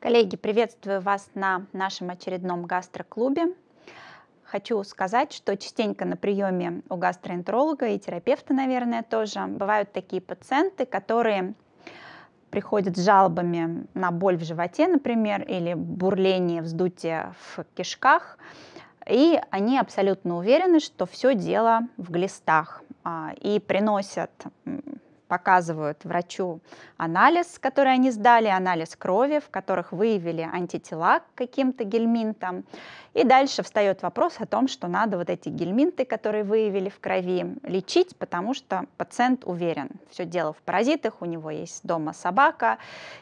Коллеги, приветствую вас на нашем очередном гастроклубе. Хочу сказать, что частенько на приеме у гастроэнтеролога и терапевта, наверное, тоже бывают такие пациенты, которые приходят с жалобами на боль в животе, например, или бурление, вздутие в кишках, и они абсолютно уверены, что все дело в глистах, а, и приносят показывают врачу анализ, который они сдали, анализ крови, в которых выявили антитела к каким-то гельминтам. И дальше встает вопрос о том, что надо вот эти гельминты, которые выявили в крови, лечить, потому что пациент уверен, все дело в паразитах, у него есть дома собака,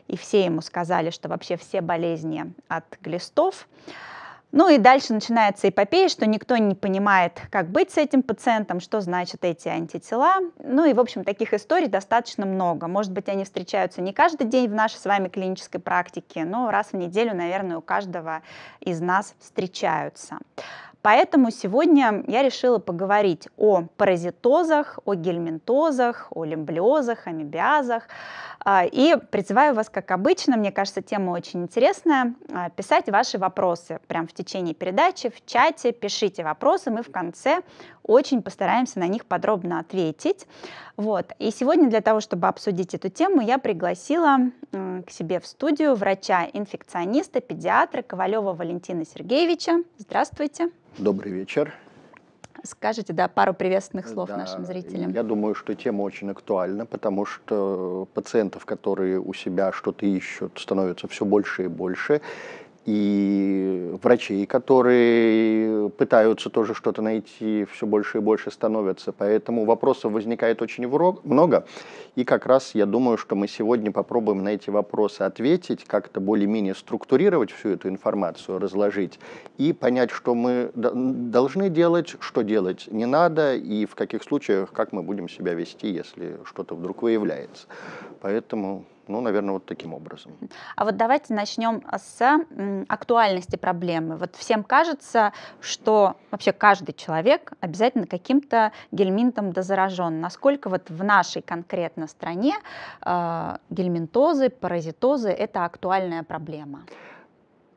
и все ему сказали, что вообще все болезни от глистов. Ну и дальше начинается эпопея, что никто не понимает, как быть с этим пациентом, что значат эти антитела. Ну и, в общем, таких историй достаточно много. Может быть, они встречаются не каждый день в нашей с вами клинической практике, но раз в неделю, наверное, у каждого из нас встречаются. Поэтому сегодня я решила поговорить о паразитозах, о гельминтозах, о лимблиозах, амебиазах. А, и призываю вас, как обычно, мне кажется, тема очень интересная, а, писать ваши вопросы прямо в течение передачи, в чате, пишите вопросы, мы в конце очень постараемся на них подробно ответить. Вот. И сегодня для того, чтобы обсудить эту тему, я пригласила к себе в студию врача-инфекциониста, педиатра Ковалева Валентина Сергеевича. Здравствуйте. Добрый вечер. Скажите, да, пару приветственных слов да, нашим зрителям. Я думаю, что тема очень актуальна, потому что пациентов, которые у себя что-то ищут, становятся все больше и больше и врачей, которые пытаются тоже что-то найти, все больше и больше становятся. Поэтому вопросов возникает очень много. И как раз я думаю, что мы сегодня попробуем на эти вопросы ответить, как-то более-менее структурировать всю эту информацию, разложить и понять, что мы должны делать, что делать не надо и в каких случаях, как мы будем себя вести, если что-то вдруг выявляется. Поэтому ну, наверное, вот таким образом. А вот давайте начнем с актуальности проблемы. Вот всем кажется, что вообще каждый человек обязательно каким-то гельминтом дозаражен. Насколько вот в нашей конкретно стране э, гельминтозы, паразитозы – это актуальная проблема?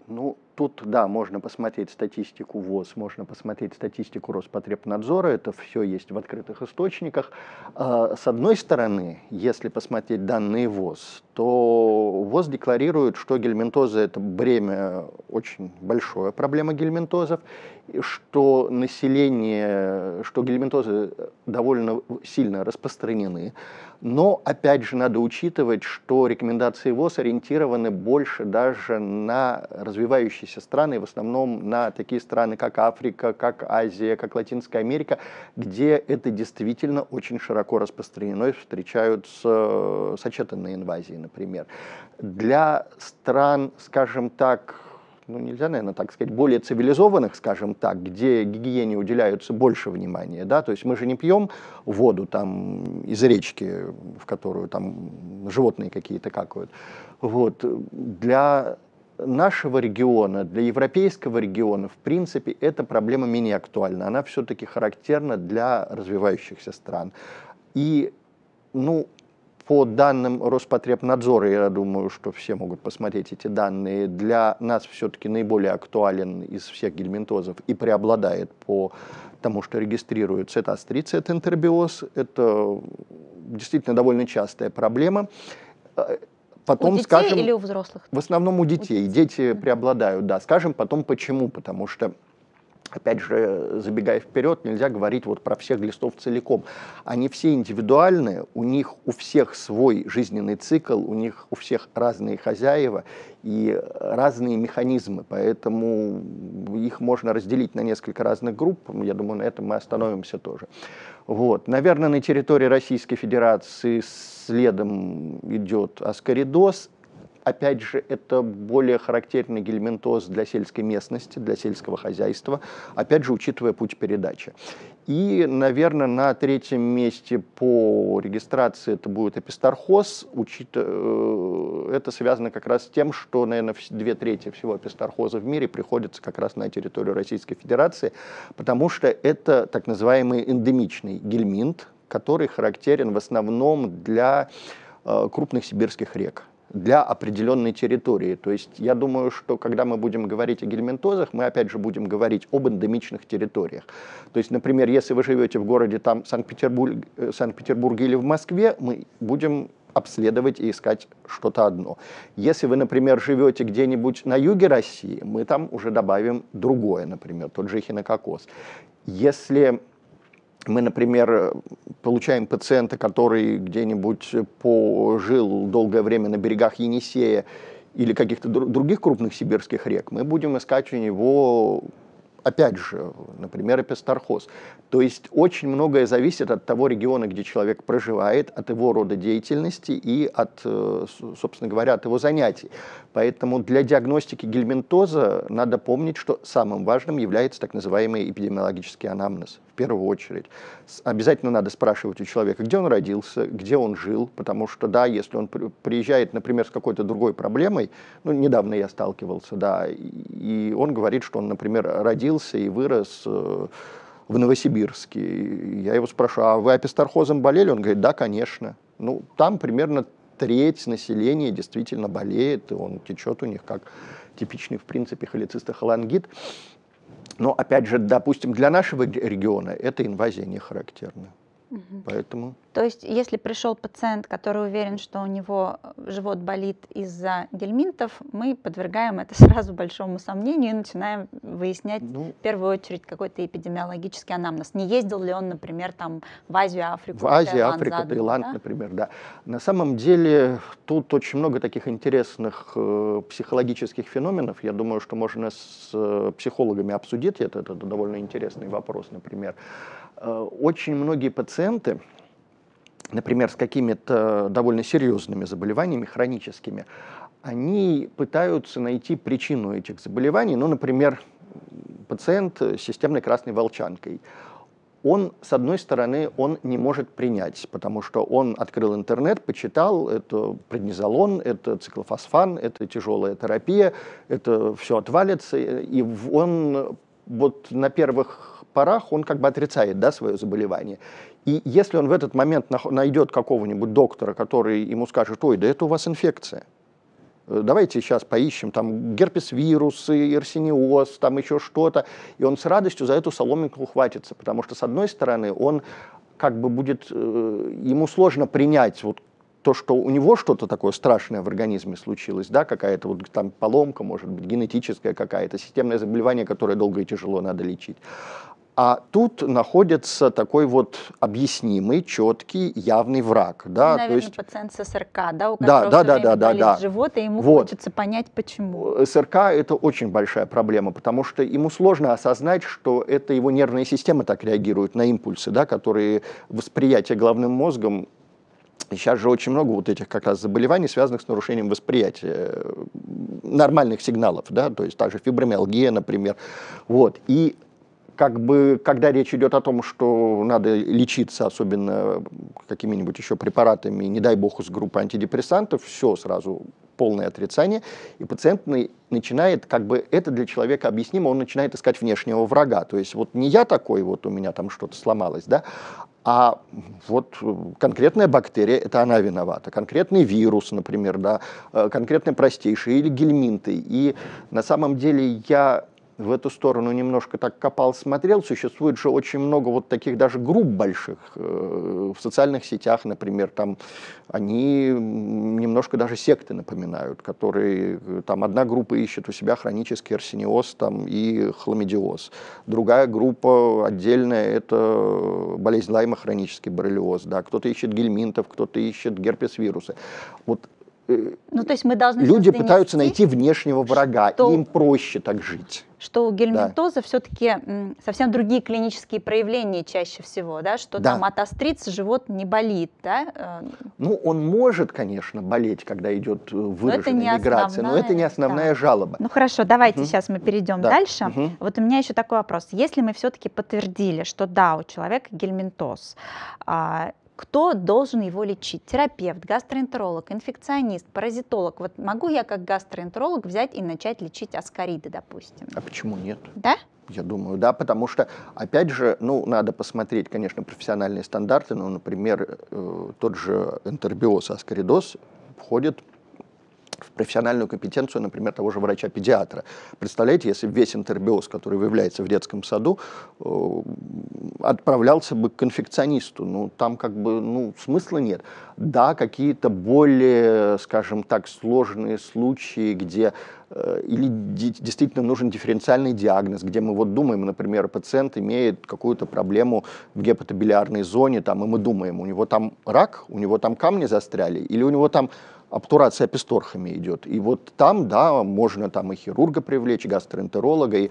Ну, Тут, да, можно посмотреть статистику ВОЗ, можно посмотреть статистику Роспотребнадзора, это все есть в открытых источниках. А, с одной стороны, если посмотреть данные ВОЗ, то ВОЗ декларирует, что гельминтоза – это бремя, очень большое проблема гельминтозов, что население, что гельминтозы довольно сильно распространены. Но, опять же, надо учитывать, что рекомендации ВОЗ ориентированы больше даже на развивающиеся развивающиеся страны, в основном на такие страны, как Африка, как Азия, как Латинская Америка, где это действительно очень широко распространено и встречаются сочетанные инвазии, например. Для стран, скажем так, ну, нельзя, наверное, так сказать, более цивилизованных, скажем так, где гигиене уделяются больше внимания, да, то есть мы же не пьем воду там из речки, в которую там животные какие-то какают, вот, для нашего региона, для европейского региона, в принципе, эта проблема менее актуальна. Она все-таки характерна для развивающихся стран. И, ну, по данным Роспотребнадзора, я думаю, что все могут посмотреть эти данные, для нас все-таки наиболее актуален из всех гельминтозов и преобладает по тому, что регистрируется, это это интербиоз. Это действительно довольно частая проблема потом у детей скажем... или у взрослых? В основном у детей. У детей. Дети преобладают, да. Скажем потом почему, потому что Опять же, забегая вперед, нельзя говорить вот про всех глистов целиком. Они все индивидуальные, у них у всех свой жизненный цикл, у них у всех разные хозяева и разные механизмы, поэтому их можно разделить на несколько разных групп. Я думаю, на этом мы остановимся тоже. Вот. Наверное, на территории Российской Федерации следом идет аскоридоз. Опять же, это более характерный гельминтоз для сельской местности, для сельского хозяйства, опять же, учитывая путь передачи. И, наверное, на третьем месте по регистрации это будет эпистархоз. Учит... Э, это связано как раз с тем, что, наверное, две трети всего эпистархоза в мире приходится как раз на территорию Российской Федерации, потому что это так называемый эндемичный гельминт, который характерен в основном для э, крупных сибирских рек для определенной территории. То есть я думаю, что когда мы будем говорить о гельминтозах, мы опять же будем говорить об эндемичных территориях. То есть, например, если вы живете в городе там Санкт-Петербург, э, санкт или в Москве, мы будем обследовать и искать что-то одно. Если вы, например, живете где-нибудь на юге России, мы там уже добавим другое, например, тот же хинококос. Если мы, например, э, получаем пациента, который где-нибудь пожил долгое время на берегах Енисея или каких-то других крупных сибирских рек, мы будем искать у него, опять же, например, эпистархоз. То есть очень многое зависит от того региона, где человек проживает, от его рода деятельности и от, э, собственно говоря, от его занятий. Поэтому для диагностики гельминтоза надо помнить, что самым важным является так называемый эпидемиологический анамнез в первую очередь. Обязательно надо спрашивать у человека, где он родился, где он жил, потому что, да, если он приезжает, например, с какой-то другой проблемой, ну, недавно я сталкивался, да, и он говорит, что он, например, родился и вырос э, в Новосибирске. я его спрашиваю, а вы апистархозом болели? Он говорит, да, конечно. Ну, там примерно треть населения действительно болеет, и он течет у них как типичный, в принципе, холецистохолангит. холангит. Но опять же, допустим, для нашего региона эта инвазия не характерна. Угу. Поэтому... То есть, если пришел пациент, который уверен, что у него живот болит из-за гельминтов, мы подвергаем это сразу большому сомнению и начинаем выяснять ну, в первую очередь какой-то эпидемиологический анамнез. Не ездил ли он, например, там в Азию, Африку, в Азию, Африку, Таиланд, да? например, да. На самом деле тут очень много таких интересных э, психологических феноменов. Я думаю, что можно с э, психологами обсудить это. Это довольно интересный вопрос, Например, Э, очень многие пациенты, например, с какими-то довольно серьезными заболеваниями хроническими, они пытаются найти причину этих заболеваний. Ну, например, пациент с системной красной волчанкой. Он, с одной стороны, он не может принять, потому что он открыл интернет, почитал, это преднизолон, это циклофосфан, это тяжелая терапия, это все отвалится, и он вот на первых порах он как бы отрицает да, свое заболевание. И если он в этот момент найдет какого-нибудь доктора, который ему скажет, ой, да это у вас инфекция, давайте сейчас поищем, там герпес-вирусы, ирсиниоз, там еще что-то, и он с радостью за эту соломинку ухватится, потому что, с одной стороны, он как бы будет, э, ему сложно принять вот то, что у него что-то такое страшное в организме случилось, да, какая-то вот там поломка, может быть, генетическая какая-то, системное заболевание, которое долго и тяжело надо лечить. А тут находится такой вот объяснимый, четкий, явный враг. Да? Наверное, То есть... пациент с СРК, да, у которого да, да, да, да, да, живот, и ему вот. хочется понять, почему. Э, СРК – это очень большая проблема, потому что ему сложно осознать, что это его нервная система так реагирует на импульсы, да, которые восприятие головным мозгом Сейчас же очень много вот этих как раз заболеваний, связанных с нарушением восприятия э, нормальных сигналов, да, то есть та же фибромиалгия, например. Вот. И как бы, когда речь идет о том, что надо лечиться, особенно какими-нибудь еще препаратами, не дай бог, из группы антидепрессантов, все сразу полное отрицание, и пациент начинает, как бы это для человека объяснимо, он начинает искать внешнего врага. То есть вот не я такой, вот у меня там что-то сломалось, да, а вот конкретная бактерия, это она виновата, конкретный вирус, например, да, э, конкретный простейший или гельминты. И на самом деле я в эту сторону немножко так копал, смотрел, существует же очень много вот таких даже групп больших э, в социальных сетях, например, там они немножко даже секты напоминают, которые э, там одна группа ищет у себя хронический арсениоз там и хламидиоз, другая группа отдельная это болезнь Лайма хронический боррелиоз, да, кто-то ищет гельминтов, кто-то ищет герпес вирусы, Вот Э, ну, то есть мы должны люди пытаются найти внешнего врага, что, им проще так жить. Что у гельминтоза да. все-таки совсем другие клинические проявления чаще всего, да, что да. там от живот не болит, да? Э? Ну, он может, конечно, болеть, когда идет э, выраженная но миграция, основная, но это не основная да. жалоба. Ну хорошо, давайте угу. сейчас мы перейдем да. дальше. Угу. Вот у меня еще такой вопрос: если мы все-таки подтвердили, что да, у человека гельминтоз, а, кто должен его лечить? Терапевт, гастроэнтеролог, инфекционист, паразитолог. Вот могу я как гастроэнтеролог взять и начать лечить аскариды, допустим? А почему нет? Да? Я думаю, да, потому что, опять же, ну, надо посмотреть, конечно, профессиональные стандарты, но, например, э, тот же энтербиоз, аскаридоз входит в профессиональную компетенцию, например, того же врача-педиатра. Представляете, если весь интербиоз, который выявляется в детском саду, э, отправлялся бы к конфекционисту, ну, там как бы, ну, смысла нет. Да, какие-то более, скажем так, сложные случаи, где э, или действительно нужен дифференциальный диагноз, где мы вот думаем, например, пациент имеет какую-то проблему в гепатобилиарной зоне, там, и мы думаем, у него там рак, у него там камни застряли, или у него там обтурация писторхами идет. И вот там, да, можно там и хирурга привлечь, и гастроэнтеролога, и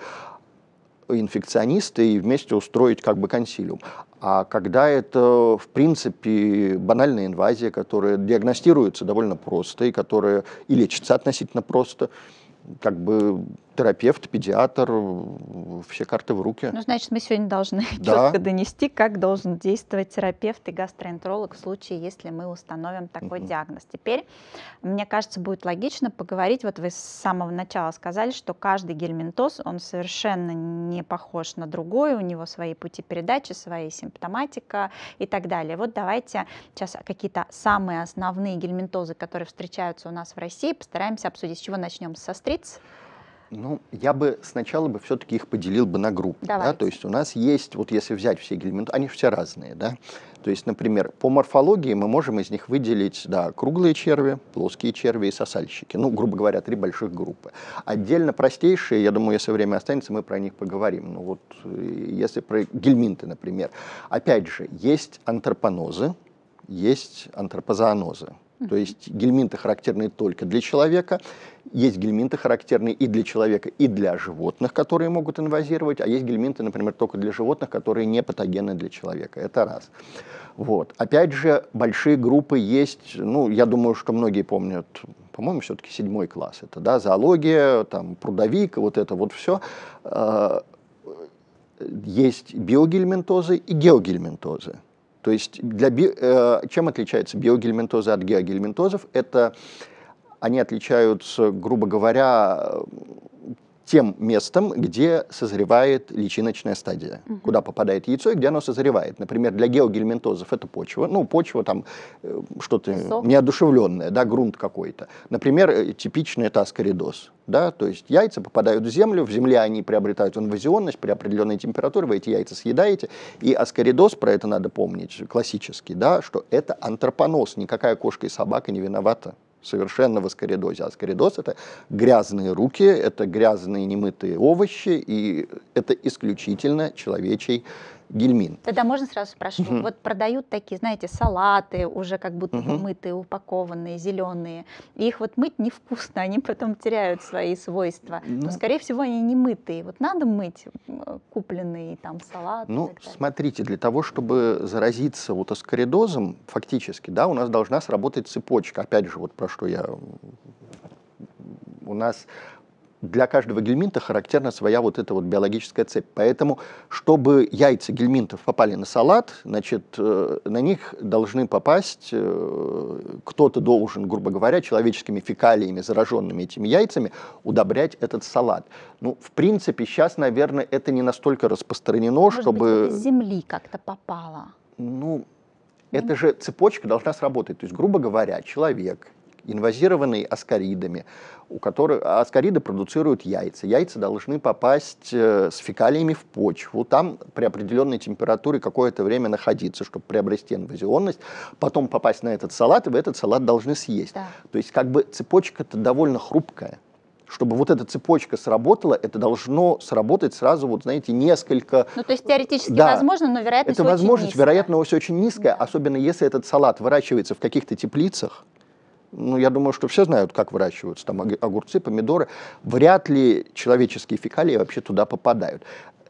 инфекциониста и вместе устроить как бы консилиум. А когда это, в принципе, банальная инвазия, которая диагностируется довольно просто и которая и лечится относительно просто, как бы терапевт, педиатр, все карты в руки. Ну, значит, мы сегодня должны да. четко донести, как должен действовать терапевт и гастроэнтеролог в случае, если мы установим такой mm-hmm. диагноз. Теперь, мне кажется, будет логично поговорить, вот вы с самого начала сказали, что каждый гельминтоз, он совершенно не похож на другой, у него свои пути передачи, свои симптоматика и так далее. Вот давайте сейчас какие-то самые основные гельминтозы, которые встречаются у нас в России, постараемся обсудить. С чего начнем? Со стриц? Ну, я бы сначала бы все-таки их поделил бы на группы. Да? То есть у нас есть, вот если взять все гельминты, они все разные, да. То есть, например, по морфологии мы можем из них выделить да, круглые черви, плоские черви и сосальщики. Ну, грубо говоря, три больших группы. Отдельно простейшие, я думаю, если время останется, мы про них поговорим. Ну вот, если про гельминты, например. Опять же, есть антропонозы, есть антропозоонозы. То есть гельминты характерны только для человека, есть гельминты характерные и для человека, и для животных, которые могут инвазировать, а есть гельминты, например, только для животных, которые не патогены для человека. Это раз. Вот. Опять же, большие группы есть, ну, я думаю, что многие помнят, по-моему, все-таки седьмой класс, это, да, зоология, там, прудовик, вот это вот все э, есть биогельминтозы и геогельминтозы. То есть для би... Э, чем отличается биогельминтозы от геогельминтозов? Это они отличаются, грубо говоря, тем местом, где созревает личиночная стадия, угу. куда попадает яйцо и где оно созревает. Например, для геогельминтозов это почва, ну, почва там э, что-то неодушевленное, да, грунт какой-то. Например, э, типичный это аскоридоз, да, то есть яйца попадают в землю, в земле они приобретают инвазионность при определенной температуре, вы эти яйца съедаете, и аскоридоз, про это надо помнить, классический, да, что это антропонос, никакая кошка и собака не виновата совершенно воскоридозе. А скоридоз — это грязные руки, это грязные немытые овощи, и это исключительно человечий гельмин. Тогда можно сразу спрошу. Угу. Вот продают такие, знаете, салаты уже как будто угу. мытые, упакованные, зеленые. И их вот мыть невкусно, они потом теряют свои свойства. Ну, Но, скорее всего, они не мытые. Вот надо мыть купленные там салаты. Ну, смотрите, для того, чтобы заразиться вот аскоридозом, фактически, да, у нас должна сработать цепочка. Опять же, вот про что я... У нас для каждого гельминта характерна своя вот эта вот биологическая цепь. Поэтому, чтобы яйца гельминтов попали на салат, значит, э, на них должны попасть, э, кто-то должен, грубо говоря, человеческими фекалиями, зараженными этими яйцами, удобрять этот салат. Ну, в принципе, сейчас, наверное, это не настолько распространено, Может чтобы... Быть, из земли как-то попало? Ну, это же цепочка должна сработать. То есть, грубо говоря, человек, инвазированные аскаридами, у которых а аскариды продуцируют яйца. Яйца должны попасть э, с фекалиями в почву, там при определенной температуре какое-то время находиться, чтобы приобрести инвазионность, потом попасть на этот салат, и вы этот салат должны съесть. Да. То есть как бы цепочка-то довольно хрупкая чтобы вот эта цепочка сработала, это должно сработать сразу, вот знаете, несколько... Ну, то есть теоретически да. возможно, но вероятность Это возможность, низкая. вероятность очень низкая, да. особенно если этот салат выращивается в каких-то теплицах, ну, я думаю, что все знают, как выращиваются там огурцы, помидоры. Вряд ли человеческие фекалии вообще туда попадают.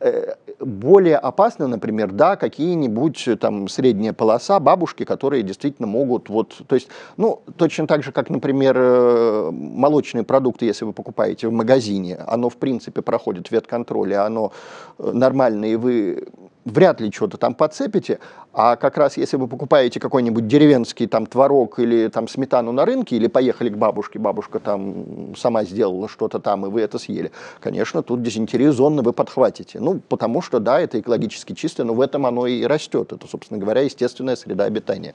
Э, более опасно, например, да, какие-нибудь э, там средняя полоса, бабушки, которые действительно могут вот, то есть, ну, точно так же, как, например, э, молочные продукты, если вы покупаете в магазине, оно, в принципе, проходит ветконтроль, и оно нормально, и вы вряд ли что-то там подцепите, а как раз если вы покупаете какой-нибудь деревенский там творог или там сметану на рынке, или поехали к бабушке, бабушка там сама сделала что-то там, и вы это съели, конечно, тут дизентерию зонно вы подхватите. Ну, ну, потому что, да, это экологически чисто, но в этом оно и растет. Это, собственно говоря, естественная среда обитания.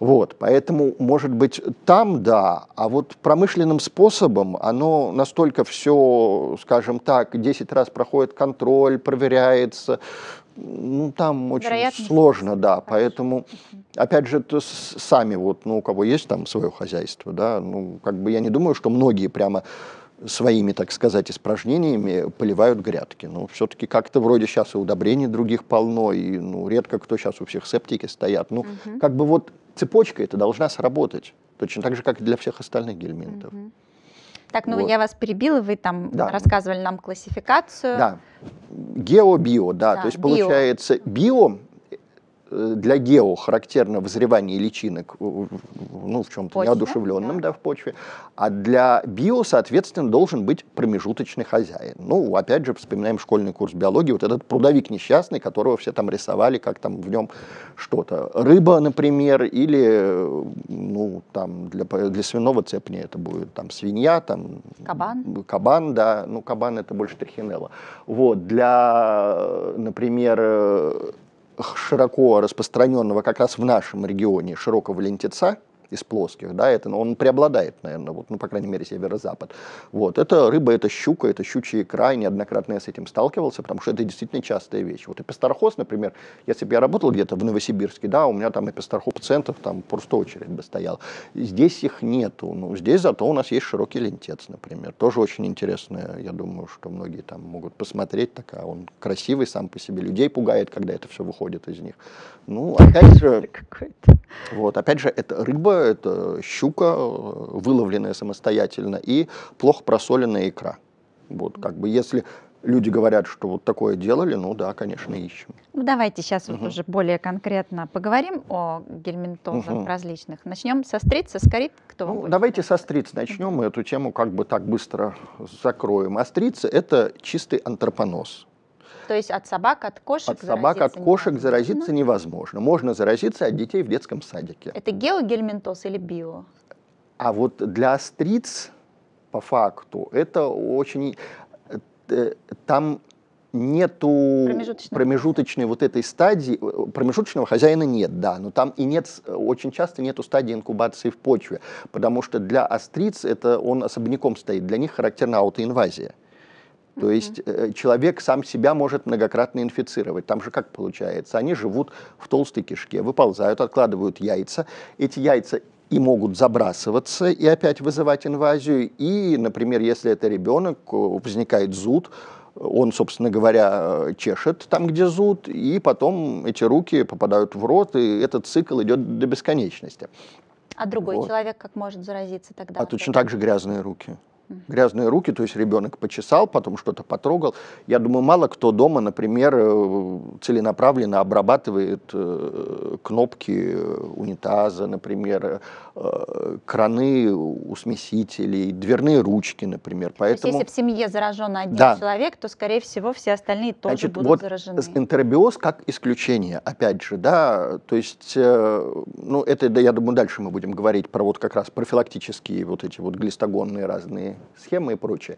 Вот, поэтому, может быть, там, да, а вот промышленным способом оно настолько все, скажем так, 10 раз проходит контроль, проверяется, ну, там очень сложно, да, Хорошо. поэтому, опять же, то сами вот, ну, у кого есть там свое хозяйство, да, ну, как бы я не думаю, что многие прямо своими, так сказать, испражнениями поливают грядки. Ну, все-таки как-то вроде сейчас и удобрений других полно, и ну, редко кто сейчас у всех септики стоят. Ну, угу. как бы вот цепочка это должна сработать, точно так же, как и для всех остальных гельминтов. Угу. Так, ну вот. я вас перебила, вы там да. рассказывали нам классификацию. Да, гео-био, да. да, то есть био. получается био Э, для гео характерно вызревание личинок, ну, в чем-то почве, неодушевленном, да. да, в почве, а для био, соответственно, должен быть промежуточный хозяин. Ну, опять же, вспоминаем школьный курс биологии, вот этот прудовик несчастный, которого все там рисовали, как там в нем что-то. Рыба, например, или, э, ну, там, для, для свиного цепня это будет там свинья, там... Кабан. Кабан, да, ну, кабан это больше трихинелла. Вот, для, например, э, широко распространенного как раз в нашем регионе широкого лентеца, из плоских, да, это, ну, он преобладает, наверное, вот, ну, по крайней мере, северо-запад. Вот, это рыба, это щука, это щучий край неоднократно я с этим сталкивался, потому что это действительно частая вещь. Вот эпистархоз, например, если бы я работал где-то в Новосибирске, да, у меня там эпистархоз пациентов, там просто очередь бы стояла. Здесь их нету, но ну, здесь зато у нас есть широкий лентец, например, тоже очень интересное, я думаю, что многие там могут посмотреть, такая. он красивый сам по себе, людей пугает, когда это все выходит из них. Ну, опять же, вот, опять же, это рыба, это щука, э, выловленная самостоятельно, и плохо просоленная икра. Вот, как бы, если люди говорят, что вот такое делали, ну да, конечно, ищем. Ну давайте сейчас угу. вот уже более конкретно поговорим о гельминтозах угу. различных. Начнем со стрица, со скорит, кто ну, Давайте со стрица начнем, угу. эту тему как бы так быстро закроем. А стрицы – это чистый антропоноз. То есть от собак, от кошек От собак, от кошек невозможно. заразиться невозможно. Можно заразиться от детей в детском садике. Это геогельминтоз или био? А вот для остриц, по факту, это очень... Э, там нету промежуточной. промежуточной вот этой стадии, э, промежуточного хозяина нет, да, но там и нет, очень часто нету стадии инкубации в почве, потому что для остриц это он особняком стоит, для них характерна аутоинвазия. То mm-hmm. есть э, человек сам себя может многократно инфицировать. Там же как получается? Они живут в толстой кишке, выползают, откладывают яйца. Эти яйца и могут забрасываться и опять вызывать инвазию. И, например, если это ребенок, э, возникает зуд, он, собственно говоря, э, чешет там, где зуд, и потом эти руки попадают в рот, и этот цикл идет до бесконечности. А другой вот. человек как может заразиться тогда? А точно так же грязные руки грязные руки, то есть ребенок почесал, потом что-то потрогал. Я думаю, мало кто дома, например, э, целенаправленно обрабатывает э, кнопки унитаза, например, Э, краны у смесителей, дверные ручки, например. Поэтому... То есть, если в семье заражен один да. человек, то, скорее всего, все остальные тоже Значит, будут вот заражены. Энтеробиоз как исключение, опять же, да, то есть, э, ну, это, да, я думаю, дальше мы будем говорить про вот как раз профилактические вот эти вот глистогонные разные схемы и прочее.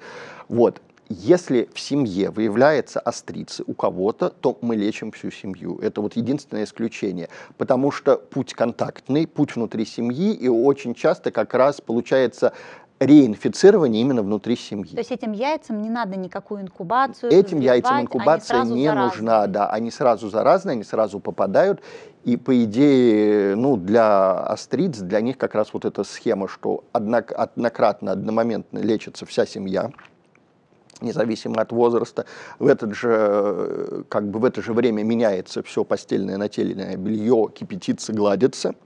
Вот, если в семье выявляется острицы у кого-то, то мы лечим всю семью. Это вот единственное исключение. Потому что путь контактный, путь внутри семьи, и очень часто как раз получается реинфицирование именно внутри семьи. То есть этим яйцам не надо никакую инкубацию? Этим яйцам инкубация не заразны. нужна, да. Они сразу заразные, они сразу попадают. И по идее, ну, для остриц, для них как раз вот эта схема, что однократно, одномоментно лечится вся семья, независимо от возраста. В, это же, э, как бы в это же время меняется все постельное нательное белье, кипятится, гладится –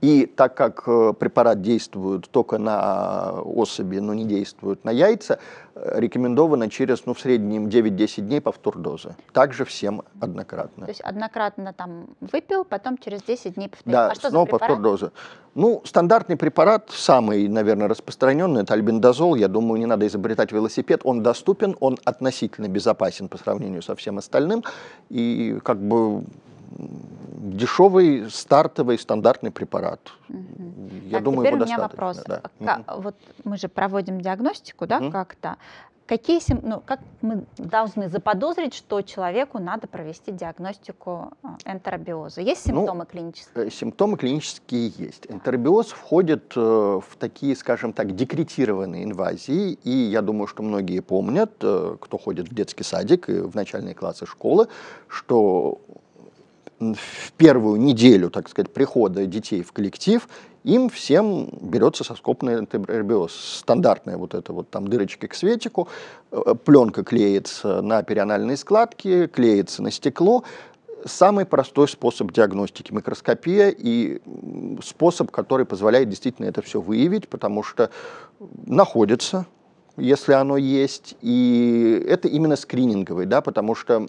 и так как э, препарат действует только на особи, но не действует на яйца, э, рекомендовано через, ну, в среднем 9-10 дней повтор дозы. Также всем однократно. То есть однократно там выпил, потом через 10 дней повторил. Да, а что снова повтор дозы. Ну, стандартный препарат, самый, наверное, распространенный, это альбендазол. Я думаю, не надо изобретать велосипед. Он доступен, он относительно безопасен по сравнению со всем остальным. И как бы дешевый стартовый стандартный препарат. Угу. Я а думаю, теперь его у меня вопрос. Да. А как, угу. Вот мы же проводим диагностику, да, угу. как-то. Какие, ну, как мы должны заподозрить, что человеку надо провести диагностику э, энтеробиоза? Есть ну, симптомы ну, клинические? Э, симптомы клинические есть. Энтеробиоз входит э, в такие, скажем так, декретированные инвазии, и я думаю, что многие помнят, кто ходит в детский садик и в начальные классы школы, что в первую неделю, так сказать, прихода детей в коллектив, им всем берется соскопный антибиоз. Стандартная вот эта вот там дырочки к светику, э, пленка клеится на перианальные складки, клеится на стекло. Самый простой способ диагностики – микроскопия и способ, который позволяет действительно это все выявить, потому что находится если оно есть. И это именно скрининговый, да, потому что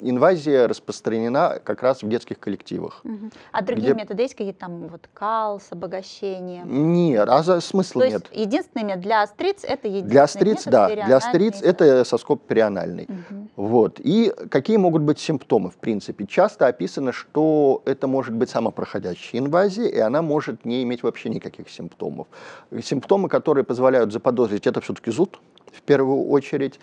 инвазия распространена как раз в детских коллективах. Угу. А другие где... методы есть какие-то там вот кал с обогащением? Нет, а за, смысла То нет. Есть единственными для остриц это единственный Для остриц, метод, да, для остриц это, это соскоб перианальный. Угу. Вот. И какие могут быть симптомы, в принципе? Часто описано, что это может быть самопроходящая инвазия, и она может не иметь вообще никаких симптомов. Симптомы, которые позволяют заподозрить, это все-таки зуд в первую очередь.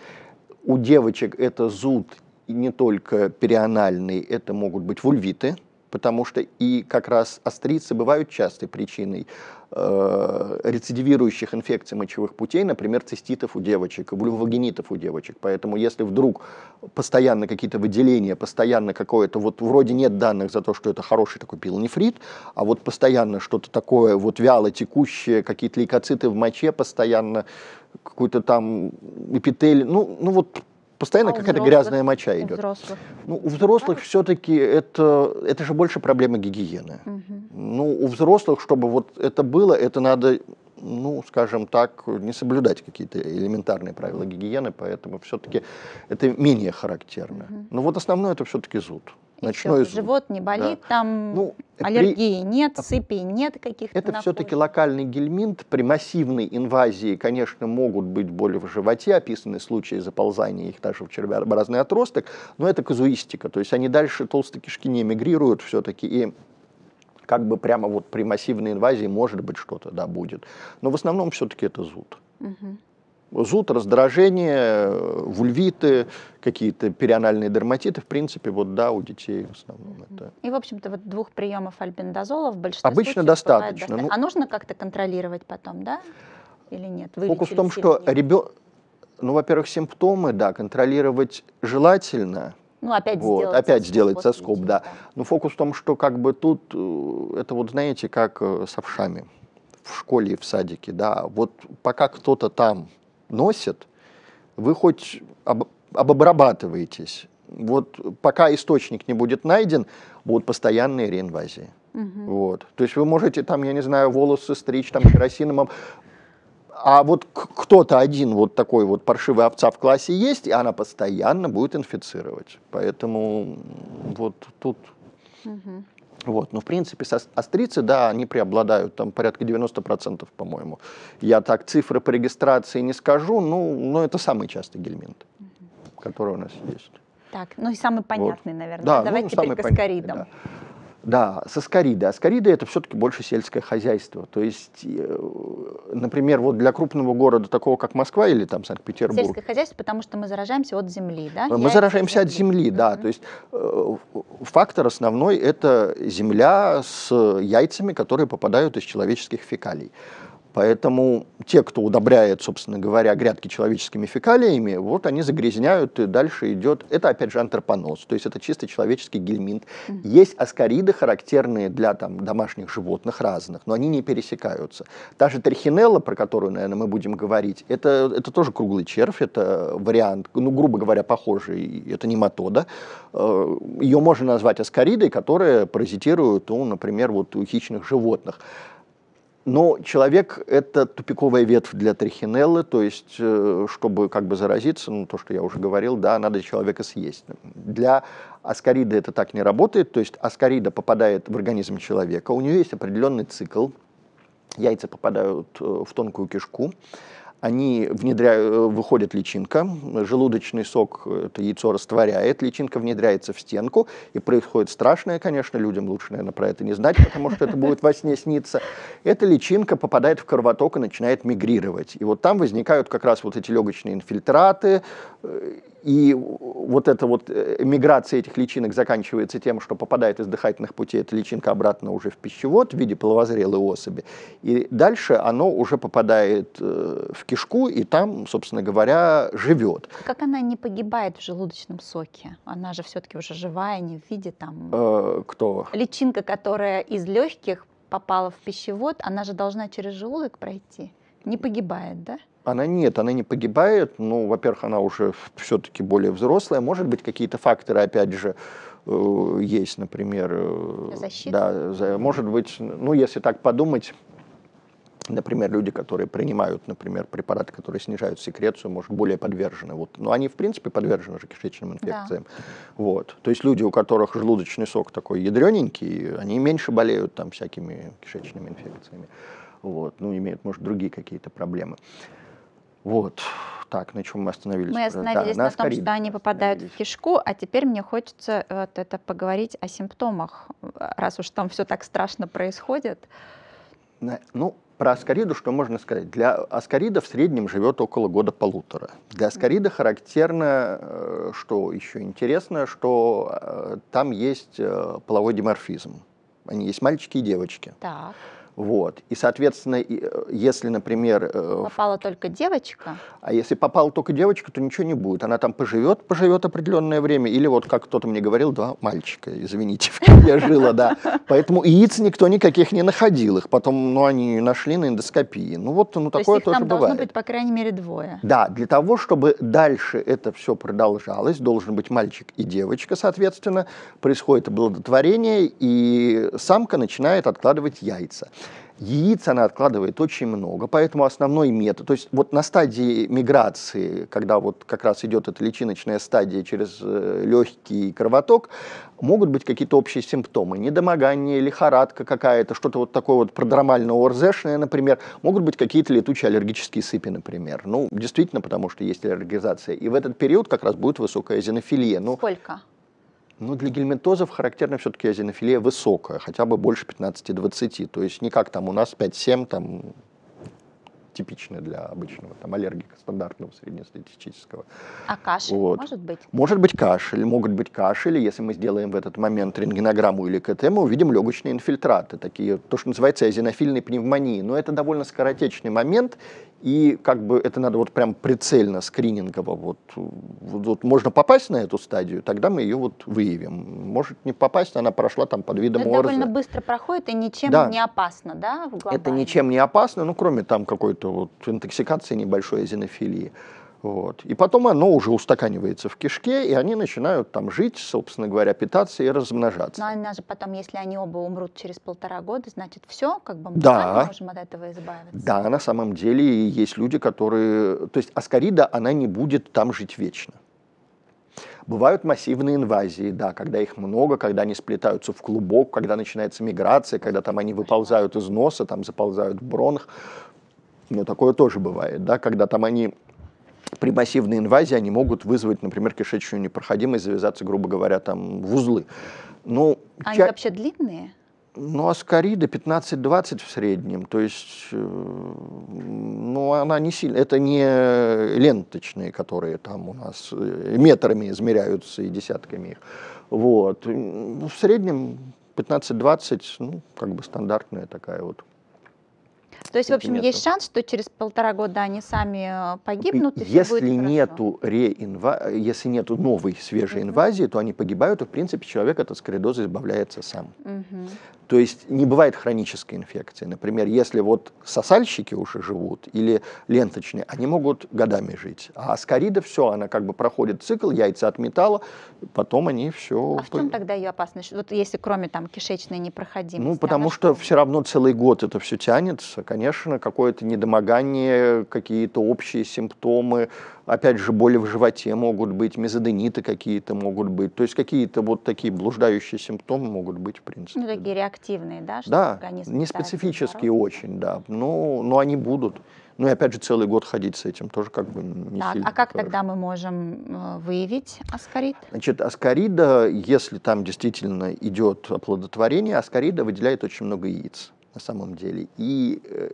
У девочек это зуд, не только перианальные, это могут быть вульвиты, потому что и как раз острицы бывают частой причиной э, рецидивирующих инфекций мочевых путей, например, циститов у девочек, вульвогенитов у девочек. Поэтому если вдруг постоянно какие-то выделения, постоянно какое-то, вот вроде нет данных за то, что это хороший такой пилонефрит, а вот постоянно что-то такое вот вяло текущее, какие-то лейкоциты в моче постоянно, какой-то там эпитель, ну, ну вот постоянно а какая-то грязная моча идет. взрослых. Ну, у взрослых все-таки это, это же больше проблема гигиены. Угу. Ну, у взрослых, чтобы вот это было, это надо, ну, скажем так, не соблюдать какие-то элементарные правила гигиены, поэтому все-таки это менее характерно. Угу. Но вот основное это все-таки зуд ночной все, живот не болит, да. там ну, аллергии при... нет, сыпи нет каких-то. Это все-таки локальный гельминт. При массивной инвазии, конечно, могут быть боли в животе, описаны случаи заползания их даже в червеобразный отросток, но это казуистика. То есть они дальше толстой кишки не мигрируют все-таки и как бы прямо вот при массивной инвазии может быть что-то, да, будет. Но в основном все-таки это зуд. Угу зуд, раздражение, вульвиты, какие-то перианальные дерматиты, в принципе, вот да, у детей в основном это. И, в общем-то, вот двух приемов альбендазола в большинстве Обычно случаев достаточно. достаточно. Ну, а нужно как-то контролировать потом, да? Или нет? Вылечили фокус в том, что ребенок, ну, во-первых, симптомы, да, контролировать желательно, ну, опять вот, сделать опять соскоб, сделать соскоб, да. да. Типа. Но фокус в том, что как бы тут, э, это вот знаете, как э, с овшами в школе и в садике, да, вот пока кто-то там носят, вы хоть об, обрабатываетесь. Вот пока источник не будет найден, будут постоянные реинвазии. Угу. Вот. То есть вы можете там, я не знаю, волосы стричь там керосином, а вот кто-то один вот такой вот паршивый овца в классе есть, и она постоянно будет инфицировать. Поэтому вот тут... Угу. Вот. Но, ну, в принципе, острицы, да, они преобладают, там порядка 90%, по-моему. Я так цифры по регистрации не скажу, ну, но это самый частый гельминт, угу. который у нас есть. Так, ну и самый понятный, вот. наверное. Да, Давайте ну, самый теперь понятный, да. Да, со скориды. А скориды это все-таки больше сельское хозяйство. То есть, э, например, вот для крупного города, такого как Москва или там Санкт-Петербург. Сельское хозяйство, потому что мы заражаемся от земли, да? Мы Яйца заражаемся от земли, от земли да. То есть э, фактор основной это земля с яйцами, которые попадают из человеческих фекалий. Поэтому те, кто удобряет, собственно говоря, грядки человеческими фекалиями, вот они загрязняют, и дальше идет... Это, опять же, антропоноз, то есть это чисто человеческий гельминт. mm Есть аскариды, характерные для там, домашних животных разных, но они не пересекаются. Та же трихинелла, про которую, наверное, мы будем говорить, это, это тоже круглый червь, это вариант, ну, грубо говоря, похожий, это нематода. Э, Ее можно назвать аскаридой, которая паразитирует, у, например, вот у хищных животных. Но человек – это тупиковая ветвь для трихинеллы, то есть, э, чтобы как бы заразиться, ну, то, что я уже говорил, да, надо человека съесть. Для аскарида это так не работает, то есть аскарида попадает в организм человека, у нее есть определенный цикл, яйца попадают э, в тонкую кишку, они внедряют, э, выходит личинка, желудочный сок, э, это яйцо растворяет, личинка внедряется в стенку, и происходит страшное, конечно, людям лучше, наверное, про это не знать, потому что это будет во сне сниться. Эта личинка попадает в кровоток и начинает мигрировать. И вот там возникают как раз вот эти легочные инфильтраты, э, и вот эта вот э, миграция этих личинок заканчивается тем, что попадает из дыхательных путей эта личинка обратно уже в пищевод в виде половозрелой особи. И дальше оно уже попадает э, в кишку и там, собственно говоря, живет. как она не погибает в желудочном соке? Она же все-таки уже живая, не в виде там... Э, кто? Личинка, которая из легких попала в пищевод, она же должна через желудок пройти не погибает, да? Она нет, она не погибает. Ну, во-первых, она уже все-таки более взрослая. Может быть, какие-то факторы, опять же, э, есть, например... Э, Защита? Да, может быть, ну, если так подумать, Например, люди, которые принимают, например, препараты, которые снижают секрецию, может, более подвержены. Вот. Но ну, они, в принципе, подвержены же кишечным инфекциям. Да. Вот. То есть люди, у которых желудочный сок такой ядрененький, они меньше болеют там всякими кишечными инфекциями вот, ну, имеют, может, другие какие-то проблемы. Вот, так, на чем мы остановились? Мы остановились да, на, на том, что они попадают в кишку, а теперь мне хочется вот это поговорить о симптомах, раз уж там все так страшно происходит. Ну, про аскариду что можно сказать? Для аскарида в среднем живет около года-полутора. Для аскарида характерно, э, что еще интересно, что э, там есть э, половой диморфизм. Они есть мальчики и девочки. Так. Вот. И, соответственно, э, если, например... Э, попала только девочка? А если попала только девочка, то ничего не будет. Она там поживет, поживет определенное время. Или вот, как кто-то мне говорил, два мальчика, извините, я жила, да. Поэтому яиц никто никаких не находил. Их потом, ну, они нашли на эндоскопии. Ну, вот ну, то такое есть их тоже там бывает. должно быть, по крайней мере, двое? Да, для того, чтобы дальше это все продолжалось, должен быть мальчик и девочка, соответственно. Происходит оплодотворение, и самка начинает откладывать яйца. Яиц она откладывает очень много, поэтому основной метод, то есть вот на стадии миграции, когда вот как раз идет эта личиночная стадия через э, легкий кровоток, могут быть какие-то общие симптомы, недомогание, лихорадка какая-то, что-то вот такое вот продромально-орзешное, например, могут быть какие-то летучие аллергические сыпи, например. Ну, действительно, потому что есть аллергизация. И в этот период как раз будет высокая зенофилия. Ну, Сколько? Но ну, для гельминтозов характерна все-таки азинофилия высокая, хотя бы больше 15-20. То есть не как там у нас 5-7, там типичная для обычного там, аллергика стандартного среднестатистического. А кашель вот. может быть? Может быть кашель, могут быть кашель. Если мы сделаем в этот момент рентгенограмму или КТ, мы увидим легочные инфильтраты, такие, то, что называется азинофильные пневмонии. Но это довольно скоротечный момент, и как бы это надо вот прям прицельно, скринингово, вот, вот, вот можно попасть на эту стадию, тогда мы ее вот выявим. Может не попасть, она прошла там под видом ну, Это довольно быстро проходит и ничем да. не опасно, да, Это ничем не опасно, ну кроме там какой-то вот интоксикации небольшой, эзинофилии. Вот. И потом оно уже устаканивается в кишке, и они начинают там жить, собственно говоря, питаться и размножаться. Но она же потом, если они оба умрут через полтора года, значит, все, как бы мы да. можем от этого избавиться. Да, на самом деле есть люди, которые... То есть аскарида, она не будет там жить вечно. Бывают массивные инвазии, да, когда их много, когда они сплетаются в клубок, когда начинается миграция, когда там они выползают из носа, там заползают в бронх. Но такое тоже бывает, да, когда там они при массивной инвазии они могут вызвать, например, кишечную непроходимость, завязаться, грубо говоря, там в узлы. Но ну, они ча... вообще длинные? Ну, а аскарида 15-20 в среднем, то есть, э, ну, она не сильно, это не ленточные, которые там у нас э, метрами измеряются и десятками их, вот, в среднем 15-20, ну, как бы стандартная такая вот то есть, в общем, есть шанс, что через полтора года они сами э, погибнут, и если нету реинва... Если нету новой свежей угу. инвазии, то они погибают, и, в принципе, человек от аскоридоза избавляется сам. Угу. То есть не бывает хронической инфекции. Например, если вот сосальщики уже живут или ленточные, они могут годами жить. А аскарида все, она как бы проходит цикл, яйца от металла, потом они все... А в чем тогда ее опасность? Вот если кроме там кишечной непроходимости? Ну, потому что, что все равно целый год это все тянется, конечно, какое-то недомогание, какие-то общие симптомы, опять же, боли в животе могут быть, мезодениты какие-то могут быть, то есть какие-то вот такие блуждающие симптомы могут быть, в принципе. Ну, такие да. реактивные, да? Что да, неспецифические очень, да, но, но они будут. Ну и опять же целый год ходить с этим тоже как бы не так, сильно. А как хорошо. тогда мы можем э, выявить аскорид? Значит, аскорида, если там действительно идет оплодотворение, аскорида выделяет очень много яиц на самом деле. И э,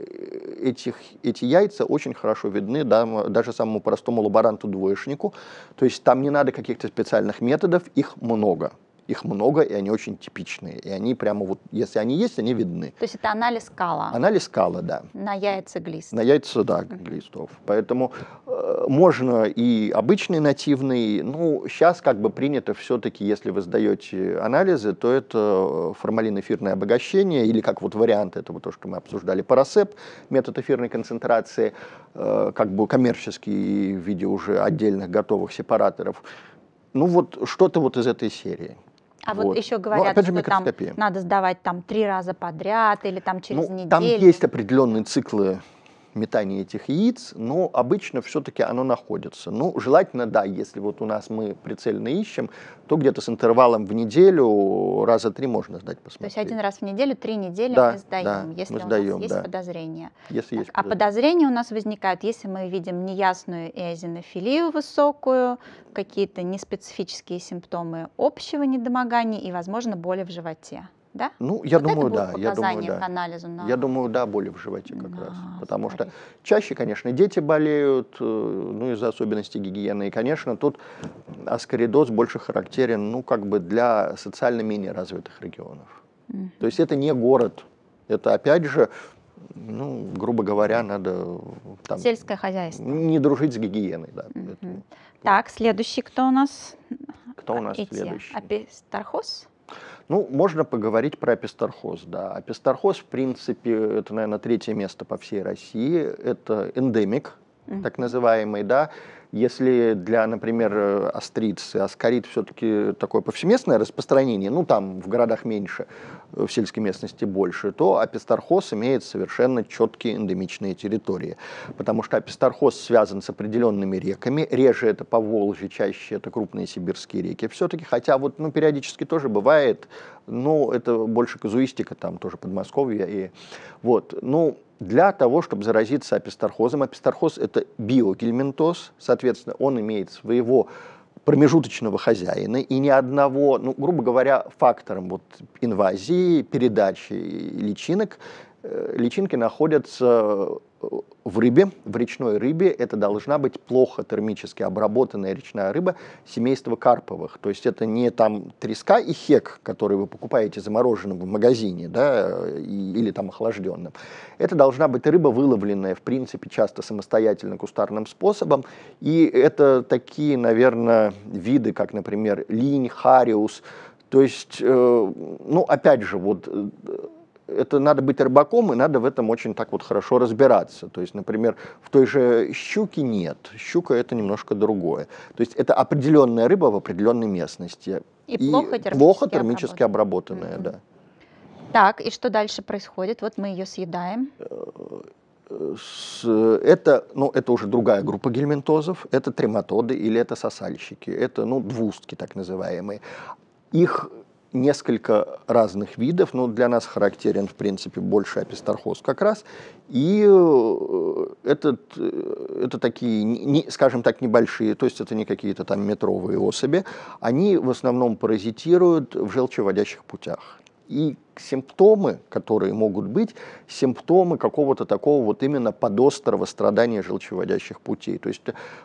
этих, эти яйца очень хорошо видны да, даже самому простому лаборанту-двоечнику. То есть там не надо каких-то специальных методов, их много. Их много, и они очень типичные. И они прямо вот, если они есть, они видны. То есть это анализ кала? Анализ кала, да. На яйца глист? На яйца, да, глистов. Поэтому э, можно и обычный нативный. Ну, сейчас как бы принято все-таки, если вы сдаете анализы, то это э, формалин-эфирное обогащение, или как вот вариант этого, то, что мы обсуждали, парасеп, метод эфирной концентрации, э, как бы коммерческий в виде уже отдельных готовых сепараторов. Ну вот что-то вот из этой серии. А вот, вот еще ну, говорят, ну, же, что там надо сдавать там три раза подряд или там через ну, неделю. Там есть определенные циклы метание этих яиц, но обычно все-таки оно находится. Ну, желательно, да, если вот у нас мы прицельно ищем, то где-то с интервалом в неделю раза три можно сдать посмотреть. То есть один раз в неделю, три недели да, мы сдаем, да, если мы сдаем, у нас да. есть подозрение. Если так, есть а подозрения. подозрения у нас возникают, если мы видим неясную эозинофилию высокую, какие-то неспецифические симптомы общего недомогания и, возможно, боли в животе. Да? Ну, я вот думаю, да. Я думаю, да. К анализу на... Я думаю, да, боли в животе как на, раз. Потому смотри. что чаще, конечно, дети болеют, э, ну, из-за особенностей гигиены. И, конечно, тут аскоридоз больше характерен, ну, как бы для социально менее развитых регионов. Mm. То есть это не город. Это, опять же, ну, грубо говоря, надо... Э, там, Сельское хозяйство. Не дружить с гигиеной, да. Mm-hmm. так, следующий кто у нас? Кто у нас Эти? следующий? Апистархоз? Ну, можно поговорить про апистархоз, да. Апистархоз, в принципе, это, наверное, третье место по всей России. Это эндемик, mm-hmm. так называемый, да. Если для, например, остриц э, и аскарит все-таки такое повсеместное распространение, ну там в городах меньше, э, в сельской местности больше, то апистархоз имеет совершенно четкие эндемичные территории. Потому что апистархоз связан с определенными реками, реже это по Волжье, чаще это крупные сибирские реки все-таки, хотя вот ну, периодически тоже бывает, но это больше казуистика, там тоже Подмосковье. И, вот, ну, для того, чтобы заразиться апистархозом, апистархоз – это биогельминтоз, соответственно, соответственно, он имеет своего промежуточного хозяина и ни одного, ну, грубо говоря, фактором вот инвазии, передачи личинок э, личинки находятся в рыбе, в речной рыбе, это должна быть плохо термически обработанная речная рыба семейства карповых. То есть это не там треска и хек, который вы покупаете замороженным в магазине да, или там охлажденным. Это должна быть рыба, выловленная, в принципе, часто самостоятельно кустарным способом. И это такие, наверное, виды, как, например, линь, хариус. То есть, э, ну, опять же, вот э, это надо быть рыбаком, и надо в этом очень так вот хорошо разбираться. То есть, например, в той же щуке нет. Щука это немножко другое. То есть это определенная рыба в определенной местности. И, и плохо термически, плохо термически обработанная, mm да. Так, и что дальше происходит? Вот мы ее съедаем. Э, э, это, ну, это уже другая группа гельминтозов, это трематоды или это сосальщики, это ну, двустки так называемые. Их несколько разных видов, но для нас характерен, в принципе, больше апистархоз как раз, и э, этот, э, это такие, не, скажем так, небольшие, то есть это не какие-то там метровые особи, они в основном паразитируют в желчеводящих путях. И симптомы, которые могут быть, симптомы какого-то такого вот именно подострого страдания желчеводящих путей. То есть,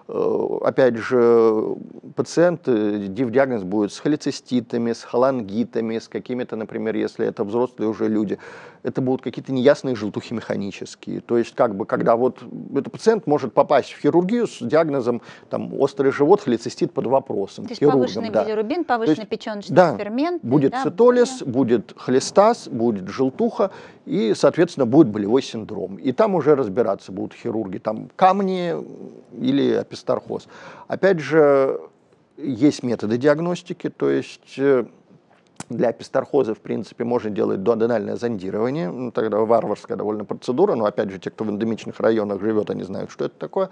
э, опять же, пациент, э, диагноз будет с холециститами, с холангитами, с какими-то, например, если это взрослые уже люди, это будут какие-то неясные желтухи механические. То есть, как бы, когда вот этот пациент может попасть в хирургию с диагнозом там, острый живот, холецистит под вопросом. То есть, хирургом, повышенный да. билирубин, повышенный есть, печеночный да, фермент. Будет да, цитолиз, будет холеста, таз, будет желтуха, и, соответственно, будет болевой синдром. И там уже разбираться будут хирурги, там камни или апистархоз. Опять же, есть методы диагностики, то есть э, для песторхоза, в принципе, можно делать дуоденальное зондирование. Ну, тогда варварская довольно процедура, но, опять же, те, кто в эндемичных районах живет, они знают, что это такое.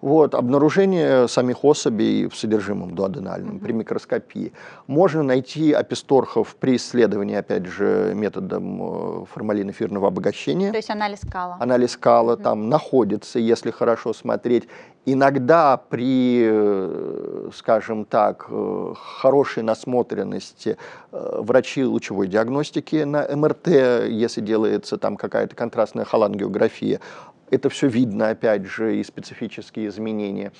Вот, обнаружение самих особей в содержимом дуоденальном mm-hmm. при микроскопии. Можно найти аписторхов при исследовании, опять же, методом э, формалинофирного обогащения. То есть анализ кала. Анализ кала mm-hmm. там находится, если хорошо смотреть. Иногда при, э, скажем так, э, хорошей насмотренности э, врачи лучевой диагностики на МРТ, если делается там какая-то контрастная холангиография, это все видно, опять же, и специфические изменения.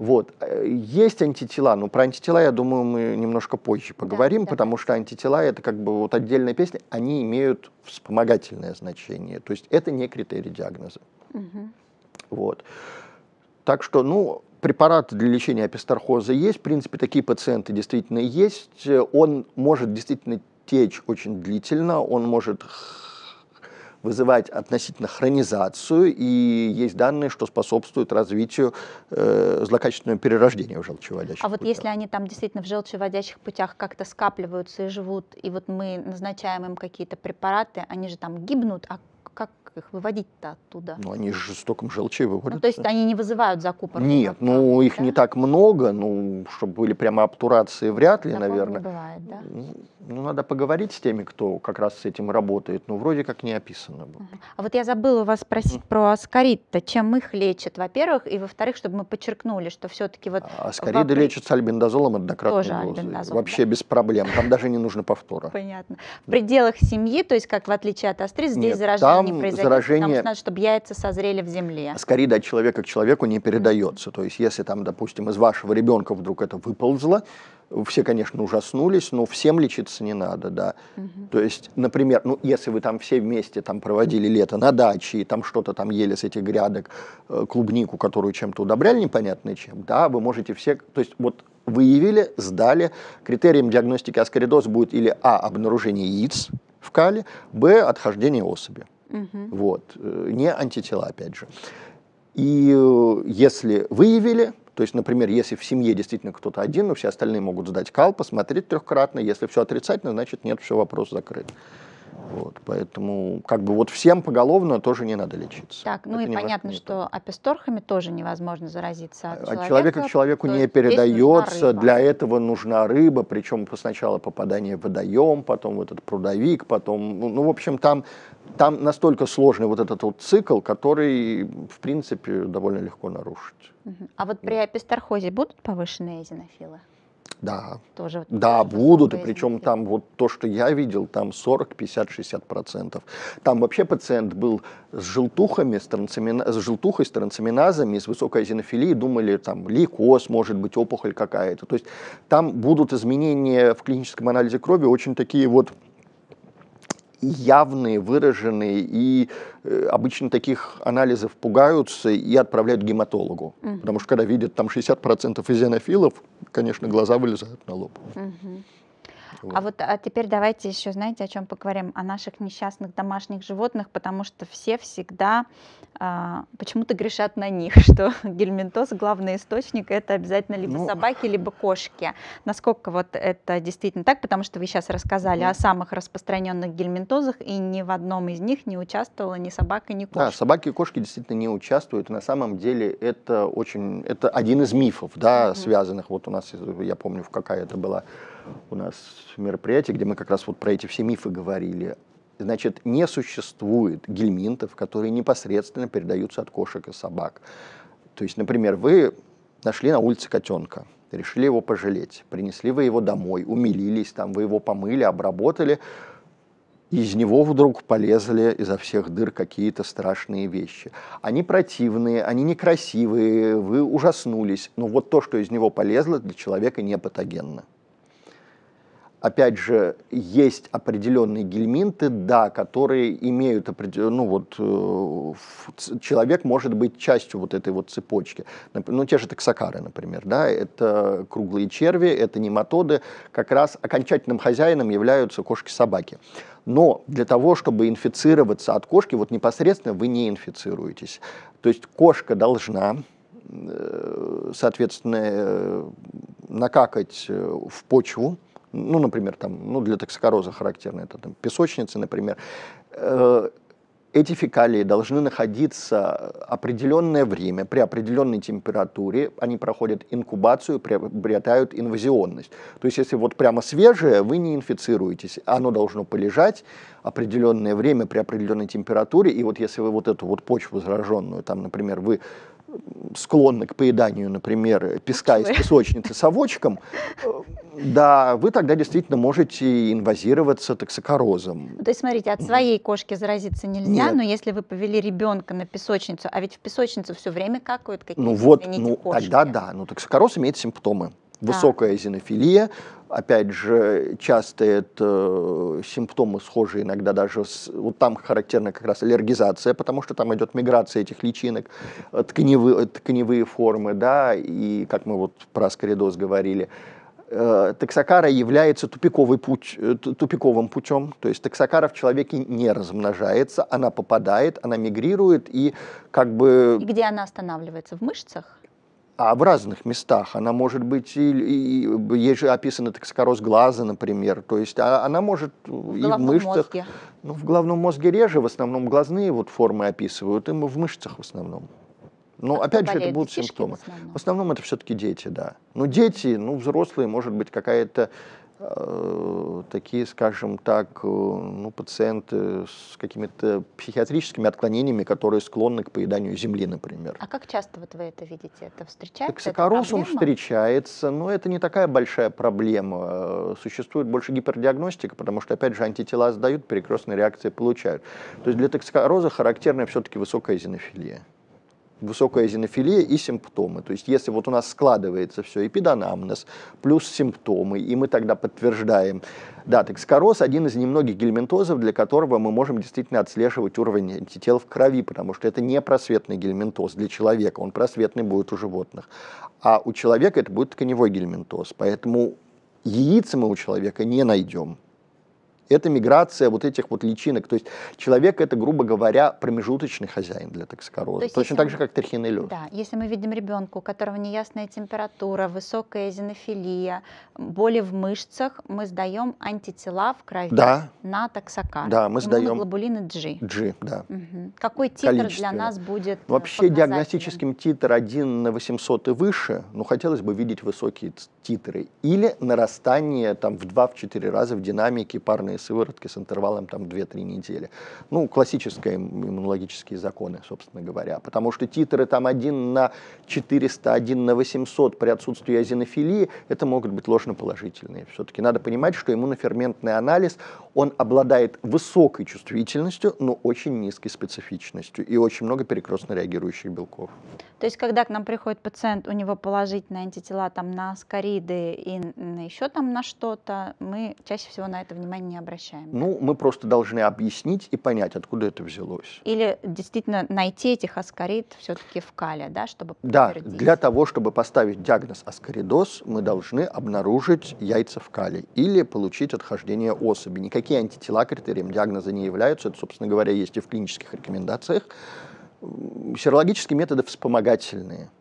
Вот. Есть антитела, но про антитела, я думаю, мы немножко позже поговорим, да, да. потому что антитела — это как бы вот отдельная песня, они имеют вспомогательное значение, то есть это не критерий диагноза. Угу. Вот. Так что, ну, препараты для лечения апистархоза есть, в принципе, такие пациенты действительно есть. Он может действительно течь очень длительно, он может вызывать относительно хронизацию, и есть данные, что способствует развитию э, злокачественного перерождения в желчеводящих А путях. вот если они там действительно в желчеводящих путях как-то скапливаются и живут, и вот мы назначаем им какие-то препараты, они же там гибнут, а их выводить-то оттуда? Ну, они жестоком желчей выводят. Ну, то есть они не вызывают закупорку? Нет, ну их да? не так много, ну, чтобы были прямо обтурации, вряд ли, Такого наверное. Не бывает, да? Ну, ну, надо поговорить с теми, кто как раз с этим работает, но ну, вроде как не описано было. А вот я забыла у вас спросить про аскорид-то, чем их лечат, во-первых, и во-вторых, чтобы мы подчеркнули, что все-таки вот... А Аскориды вопри... лечатся альбендазолом однократной Тоже дозой, альбендазол, вообще да. без проблем, там даже не нужно повтора. Понятно. В пределах семьи, то есть как в отличие от астрит, здесь заражение не произойдет? заражение... Потому что, значит, яйца созрели в земле. Скорее, да, человека к человеку не передается. Mm-hmm. То есть, если там, допустим, из вашего ребенка вдруг это выползло, все, конечно, ужаснулись, но всем лечиться не надо, да. Угу. То есть, например, ну, если вы там все вместе там проводили лето на даче, и там что-то там ели с этих грядок, э, клубнику, которую чем-то удобряли, непонятно чем, да, вы можете все, то есть вот выявили, сдали, критерием диагностики аскоридоз будет или А, обнаружение яиц в кале, Б, отхождение особи. Угу. Вот. Э, не антитела, опять же. И э, если выявили, то есть, например, если в семье действительно кто-то один, но все остальные могут сдать кал, посмотреть трехкратно. Если все отрицательно, значит нет, все, вопрос закрыт. Вот, поэтому как бы вот всем поголовно тоже не надо лечиться. Так, ну Это и понятно, нет. что аписторхами тоже невозможно заразиться э, от человека. человека к человеку не передается, для этого нужна рыба, причем сначала попадание в водоем, потом в этот прудовик, потом, ну, ну в общем, там, там настолько сложный вот этот вот цикл, который, в принципе, довольно легко нарушить. А вот при аписторхозе будут повышенные эзинофилы? Да. Тоже. Да, будут. И причем там вот то, что я видел, там 40, 50, 60 процентов. Там вообще пациент был с желтухами, с, с желтухой, с трансаминазами, с высокой азинофилией, думали, там лейкоз, может быть, опухоль какая-то. То есть там будут изменения в клиническом анализе крови очень такие вот явные, выраженные, и э, обычно таких анализов пугаются и отправляют к гематологу. Угу. Потому что когда видят там 60% изенофилов, конечно, глаза вылезают на лоб. Угу. А вот а теперь давайте еще, знаете, о чем поговорим? О наших несчастных домашних животных, потому что все всегда а, почему-то грешат на них, что гельминтоз главный источник это обязательно либо ну... собаки, либо кошки. Насколько вот это действительно так? Потому что вы сейчас рассказали ну... о самых распространенных гельминтозах, и ни в одном из них не участвовала ни собака, ни кошка. Да, собаки и кошки действительно не участвуют. на самом деле это очень, это один из мифов, да, угу. связанных. Вот у нас, я помню, в какая это была у нас мероприятие, где мы как раз вот про эти все мифы говорили. Значит, не существует гельминтов, которые непосредственно передаются от кошек и собак. То есть, например, вы нашли на улице котенка, решили его пожалеть, принесли вы его домой, умилились, там вы его помыли, обработали, из него вдруг полезли изо всех дыр какие-то страшные вещи. Они противные, они некрасивые, вы ужаснулись, но вот то, что из него полезло, для человека не патогенно опять же, есть определенные гельминты, да, которые имеют определенную, ну вот, э, человек может быть частью вот этой вот цепочки. Ну, те же таксокары, например, да, это круглые черви, это нематоды, как раз окончательным хозяином являются кошки-собаки. Но для того, чтобы инфицироваться от кошки, вот непосредственно вы не инфицируетесь. То есть кошка должна э, соответственно, э, накакать в почву, ну, например, там, ну, для токсикороза характерно это там, песочницы, например, э, эти фекалии должны находиться определенное время при определенной температуре, они проходят инкубацию, приобретают инвазионность. То есть если вот прямо свежее, вы не инфицируетесь, оно должно полежать определенное время при определенной температуре, и вот если вы вот эту вот почву зараженную, там, например, вы склонны к поеданию, например, песка из песочницы с совочком, э, да, вы тогда действительно можете инвазироваться токсикорозом. То есть, смотрите, от своей кошки заразиться нельзя, Нет. но если вы повели ребенка на песочницу, а ведь в песочницу все время какают какие-то, Ну вот, извините, ну кошки. тогда да, но токсикороз имеет симптомы. Высокая а. зенофилия, опять же, часто это э, симптомы схожи иногда даже с... Вот там характерна как раз аллергизация, потому что там идет миграция этих личинок, э, тканевые, э, тканевые формы, да, и как мы вот про скоридоз говорили, таксокара является тупиковый путь, тупиковым путем, то есть таксокара в человеке не размножается, она попадает, она мигрирует и как бы... И где она останавливается? В мышцах? а в разных местах. Она может быть, и, и, и ей же описана токсикороз глаза, например. То есть а, она может в и в мышцах. Мозге. Ну, в головном мозге реже, в основном глазные вот формы описывают, и в мышцах в основном. Но ну, а опять же, это будут симптомы. В основном? в основном это все-таки дети, да. Но ну, дети, ну, взрослые, может быть, какая-то Э, такие, скажем так, э, ну, пациенты с какими-то психиатрическими отклонениями, которые склонны к поеданию земли, например. А как часто вот вы это видите? Это встречается? Токсикороз, он встречается, но это не такая большая проблема. Э, существует больше гипердиагностика, потому что, опять же, антитела сдают, перекрестные реакции получают. То есть для токсикороза характерна все-таки высокая зенофилия высокая зенофилия и симптомы. То есть если вот у нас складывается все, эпиданамнез плюс симптомы, и мы тогда подтверждаем, да, токсикороз один из немногих гельминтозов, для которого мы можем действительно отслеживать уровень антител в крови, потому что это не просветный гельминтоз для человека, он просветный будет у животных. А у человека это будет тканевой гельминтоз, поэтому яиц мы у человека не найдем это миграция вот этих вот личинок. То есть человек это, грубо говоря, промежуточный хозяин для токсикороза. То Точно так же, как трихинеллез. Да, если мы видим ребенку, у которого неясная температура, высокая зенофилия, боли в мышцах, мы сдаем антитела в крови да. на токсокар. Да, мы сдаем. Глобулины G. G, да. Угу. Какой титр для нас будет э, Вообще диагностическим титр 1 на 800 и выше, ну хотелось бы видеть высокие титры. Или нарастание там в 2-4 раза в динамике парные сыворотки с интервалом там 2-3 недели. Ну, классические иммунологические законы, собственно говоря. Потому что титры там 1 на 400, 1 на 800 при отсутствии азинофилии, это могут быть ложноположительные. Все-таки надо понимать, что иммуноферментный анализ, он обладает высокой чувствительностью, но очень низкой специфичностью и очень много перекрестно реагирующих белков. То есть, когда к нам приходит пациент, у него положительные антитела там, на аскариды и еще там на что-то, мы чаще всего на это внимание не обращаем обращаем. Ну, мы просто должны объяснить и понять, откуда это взялось. Или действительно найти этих аскорид все-таки в кале, да, чтобы Да, для того, чтобы поставить диагноз аскоридоз, мы должны обнаружить яйца в кале или получить отхождение особи. Никакие антитела критерием диагноза не являются, это, собственно говоря, есть и в клинических рекомендациях. Серологические методы вспомогательные –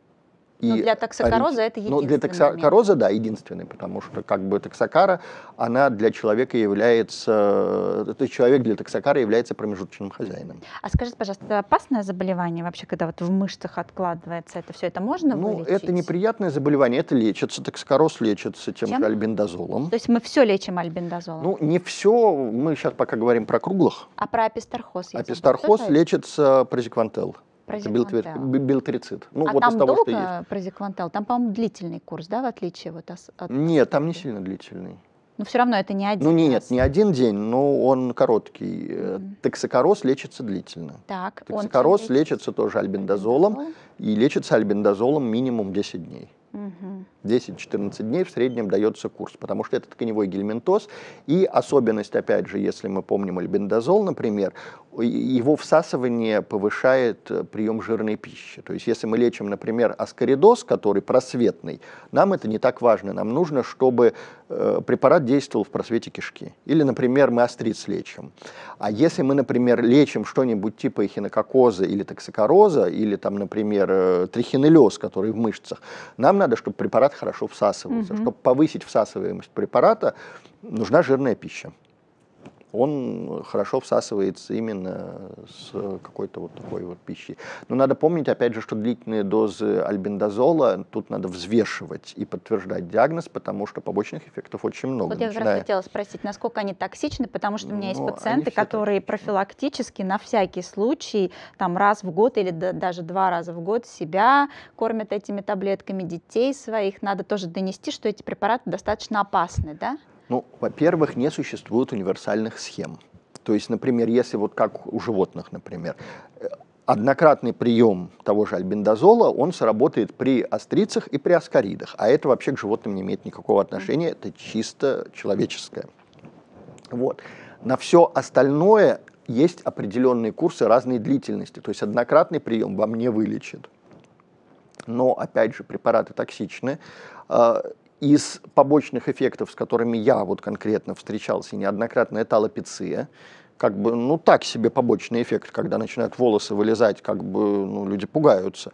и но для токсокороза это единственный Но для токсокороза, да, единственный, потому что как бы токсокара, она для человека является, то есть человек для токсокара является промежуточным хозяином. А скажите, пожалуйста, это опасное заболевание вообще, когда вот в мышцах откладывается это все, это можно ну, вылечить? Ну, это неприятное заболевание, это лечится, токсокороз лечится тем же альбендазолом. То есть мы все лечим альбендазолом? Ну, не все, мы сейчас пока говорим про круглых. А про апистархоз? Апистархоз лечится прозиквантел. Прозиквантел. Билтрицит. Ну, а вот там из того, долго что есть. Там, по-моему, длительный курс, да, в отличие вот от... Нет, там не сильно длительный. Но все равно это не один. Ну нет, раз. не один день, но он короткий. Mm-hmm. Токсикороз лечится длительно. Так, Токсикороз лечится? лечится тоже альбендазолом, альбендазол. и лечится альбендазолом минимум 10 дней. Mm-hmm. 10-14 дней в среднем дается курс, потому что это тканевой гельминтоз. И особенность, опять же, если мы помним альбендазол, например, его всасывание повышает э, прием жирной пищи. То есть если мы лечим, например, аскоридоз, который просветный, нам это не так важно. Нам нужно, чтобы э, препарат действовал в просвете кишки. Или, например, мы остриц лечим. А если мы, например, лечим что-нибудь типа эхинококоза или токсикороза, или, там, например, э, трихинеллез, который в мышцах, нам надо, чтобы препарат препарат хорошо всасывается. mm Чтобы повысить всасываемость препарата, нужна жирная пища он хорошо всасывается именно с какой-то вот такой вот пищей. Но надо помнить, опять же, что длительные дозы альбендазола, тут надо взвешивать и подтверждать диагноз, потому что побочных эффектов очень много. Вот я начиная... как хотела спросить, насколько они токсичны, потому что у меня есть ну, пациенты, которые так... профилактически на всякий случай, там раз в год или даже два раза в год себя кормят этими таблетками, детей своих. Надо тоже донести, что эти препараты достаточно опасны, да? Ну, во-первых, не существует универсальных схем. То есть, например, если вот как у животных, например, э, однократный прием того же альбендазола, он сработает при астрицах и при аскаридах, а это вообще к животным не имеет никакого отношения, это чисто человеческое. Вот. На все остальное есть определенные курсы разной длительности, то есть однократный прием вам не вылечит. Но, опять же, препараты токсичны, а, из побочных эффектов, с которыми я вот конкретно встречался неоднократно, это аллопеция. Как бы, ну, так себе побочный эффект, когда начинают волосы вылезать, как бы, ну, люди пугаются.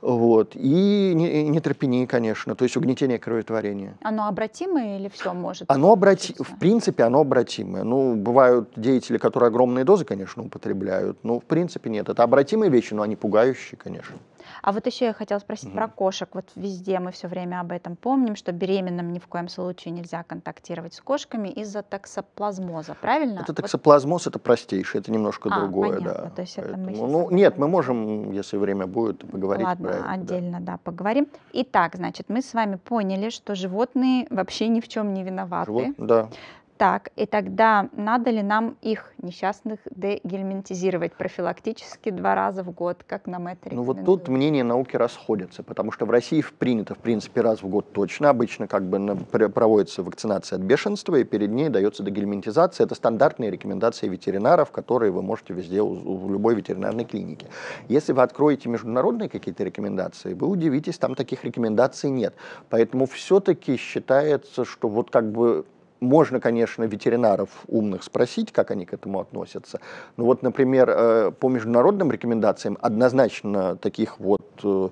Вот. И нетропении, конечно, то есть угнетение кроветворения. Оно обратимое или все может? Оно обрати... В принципе, оно обратимое. Ну, бывают деятели, которые огромные дозы, конечно, употребляют. Но в принципе нет. Это обратимые вещи, но они пугающие, конечно. А вот еще я хотела спросить угу. про кошек. Вот везде мы все время об этом помним, что беременным ни в коем случае нельзя контактировать с кошками из-за токсоплазмоза, правильно? Это токсоплазмоз, вот. это простейший, это немножко а, другое, понятно. да. То есть это мы ну, поговорим. нет, мы можем, если время будет, поговорить Ладно, про это. отдельно, да. да, поговорим. Итак, значит, мы с вами поняли, что животные вообще ни в чем не виноваты. Живот, да. Так, и тогда надо ли нам их несчастных дегельминтизировать профилактически два раза в год, как нам это рекомендуют? Ну вот тут мнения науки расходятся, потому что в России принято, в принципе, раз в год точно. Обычно как бы проводится вакцинация от бешенства, и перед ней дается дегельминтизация. Это стандартные рекомендации ветеринаров, которые вы можете везде в любой ветеринарной клинике. Если вы откроете международные какие-то рекомендации, вы удивитесь, там таких рекомендаций нет. Поэтому все-таки считается, что вот как бы можно, конечно, ветеринаров умных спросить, как они к этому относятся. Но вот, например, э, по международным рекомендациям однозначно таких вот э,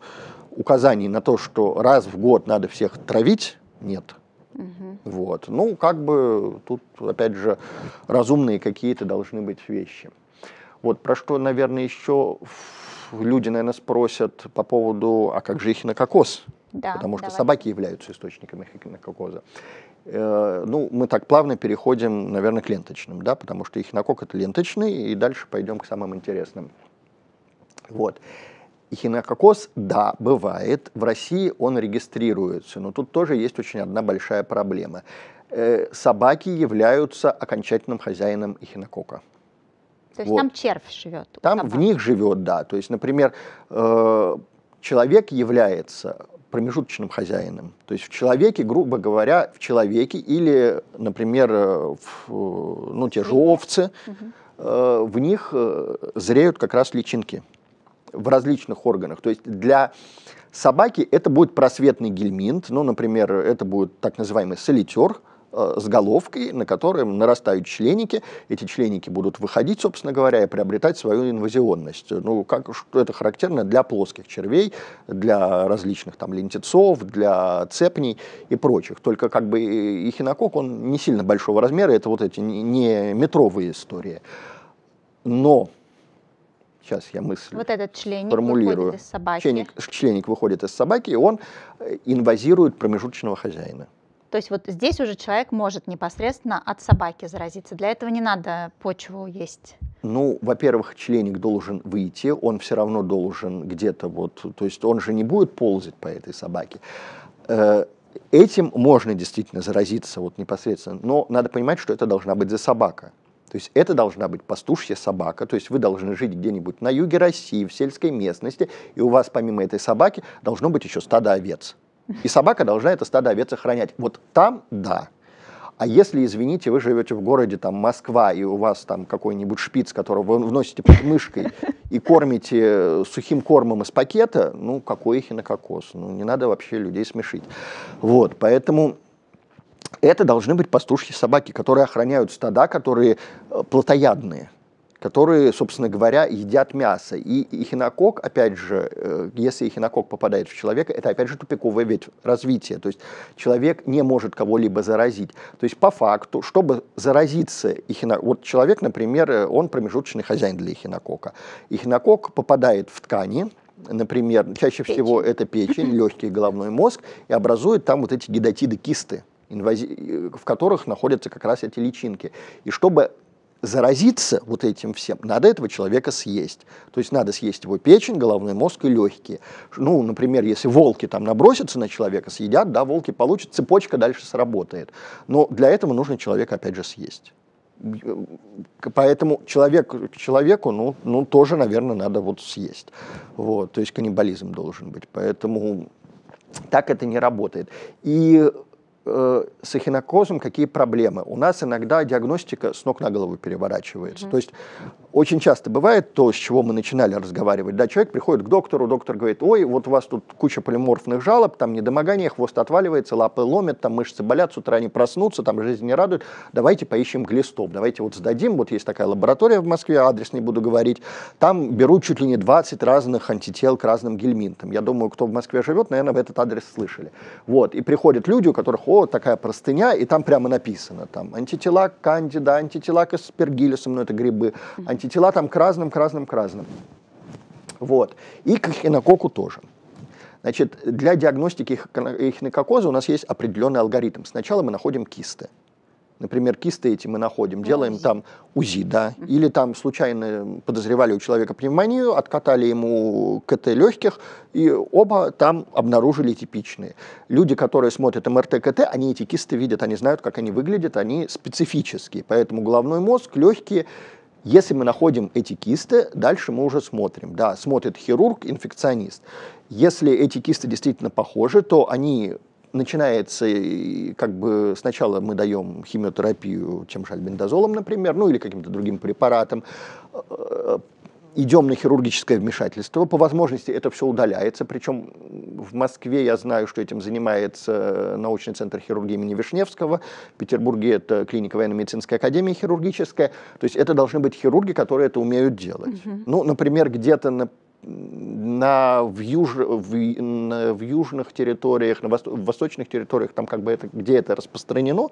указаний на то, что раз в год надо всех травить, нет. Угу. Вот. Ну, как бы тут, опять же, разумные какие-то должны быть вещи. Вот про что, наверное, еще люди, наверное, спросят по поводу, а как же их на кокос? Да, потому что давай. собаки являются источником их кокоза. Э, ну, мы так плавно переходим, наверное, к ленточным, да, потому что их хинокок это ленточный, и дальше пойдем к самым интересным. Вот. Хинококос, да, бывает. В России он регистрируется, но тут тоже есть очень одна большая проблема. Э, собаки являются окончательным хозяином эхинокока. То есть вот. там червь живет? Там в них живет, да. То есть, например, э, человек является промежуточным хозяином. То есть в человеке, грубо говоря, в человеке или, например, э, в, э, ну, те же овцы, угу. в них зреют как раз личинки в различных органах. То есть для собаки это будет просветный гельминт, ну, например, это будет так называемый солитер – Э, с головкой, на которой нарастают членики. Эти членики будут выходить, собственно говоря, и приобретать свою инвазионность. Ну, как, что это характерно для плоских червей, для различных там лентецов, для цепней и прочих. Только как бы эхинокок, он не сильно большого размера, это вот эти не метровые истории. Но сейчас я мысль вот этот членик формулирую. Выходит из собаки. Членик, членик выходит из собаки, и он э, инвазирует промежуточного хозяина. То есть вот здесь уже человек может непосредственно от собаки заразиться. Для этого не надо почву есть. Ну, во-первых, членик должен выйти, он все равно должен где-то вот, то есть он же не будет ползать по этой собаке. Э, этим можно действительно заразиться вот непосредственно, но надо понимать, что это должна быть за собака. То есть это должна быть пастушья собака, то есть вы должны жить где-нибудь на юге России, в сельской местности, и у вас помимо этой собаки должно быть еще стадо овец. И собака должна это стадо овец охранять. Вот там – да. А если, извините, вы живете в городе там Москва, и у вас там какой-нибудь шпиц, которого вы вносите под мышкой и кормите э, сухим кормом из пакета, ну, какой их и на кокос. Ну, не надо вообще людей смешить. Вот, поэтому это должны быть пастушьи собаки, которые охраняют стада, которые э, плотоядные которые, собственно говоря, едят мясо. И эхинокок, опять же, э, если эхинокок попадает в человека, это, опять же, тупиковая ведь развития. То есть человек не может кого-либо заразить. То есть по факту, чтобы заразиться эхинокок... Вот человек, например, э, он промежуточный хозяин для эхинокока. Эхинокок попадает в ткани, например, чаще всего это печень, легкий головной мозг, и образует там вот эти гидатиды-кисты э, в которых находятся как раз эти личинки. И чтобы заразиться вот этим всем, надо этого человека съесть. То есть надо съесть его печень, головной мозг и легкие. Ну, например, если волки там набросятся на человека, съедят, да, волки получат, цепочка дальше сработает. Но для этого нужно человека опять же съесть. Поэтому человек человеку, ну, ну, тоже, наверное, надо вот съесть. Вот, то есть каннибализм должен быть. Поэтому так это не работает. И Э, с эхинокозом какие проблемы. У нас иногда диагностика с ног на голову переворачивается. Mm-hmm. То есть очень часто бывает то, с чего мы начинали разговаривать. Да, человек приходит к доктору, доктор говорит, ой, вот у вас тут куча полиморфных жалоб, там недомогание, хвост отваливается, лапы ломят, там мышцы болят, с утра они проснутся, там жизнь не радует, давайте поищем глистоп, давайте вот сдадим, вот есть такая лаборатория в Москве, адрес не буду говорить, там берут чуть ли не 20 разных антител к разным гельминтам. Я думаю, кто в Москве живет, наверное, в этот адрес слышали. Вот, и приходят люди, у которых о, такая простыня, и там прямо написано, там, антитела кандида, антитела к аспергиллесам, ну это грибы, антитела там к разным, к разным, к разным. Вот. И к эхинококу тоже. Значит, для диагностики эхинококоза у нас есть определенный алгоритм. Сначала мы находим кисты. Например, кисты эти мы находим, ну, делаем УЗИ. там УЗИ, да, mm-hmm. или там случайно подозревали у человека пневмонию, откатали ему КТ легких, и оба там обнаружили типичные. Люди, которые смотрят МРТ, КТ, они эти кисты видят, они знают, как они выглядят, они специфические. Поэтому головной мозг, легкие, если мы находим эти кисты, дальше мы уже смотрим. Да, смотрит хирург, инфекционист. Если эти кисты действительно похожи, то они начинается, как бы сначала мы даем химиотерапию тем же альбендазолом, например, ну или каким-то другим препаратом, э, идем на хирургическое вмешательство, по возможности это все удаляется, причем в Москве я знаю, что этим занимается научный центр хирургии имени Вишневского, в Петербурге это клиника военно-медицинской академии хирургическая, то есть это должны быть хирурги, которые это умеют делать. Угу. Ну, например, где-то на на, в, юж, в, на, в южных территориях, на восток, в восточных территориях, там как бы это, где это распространено,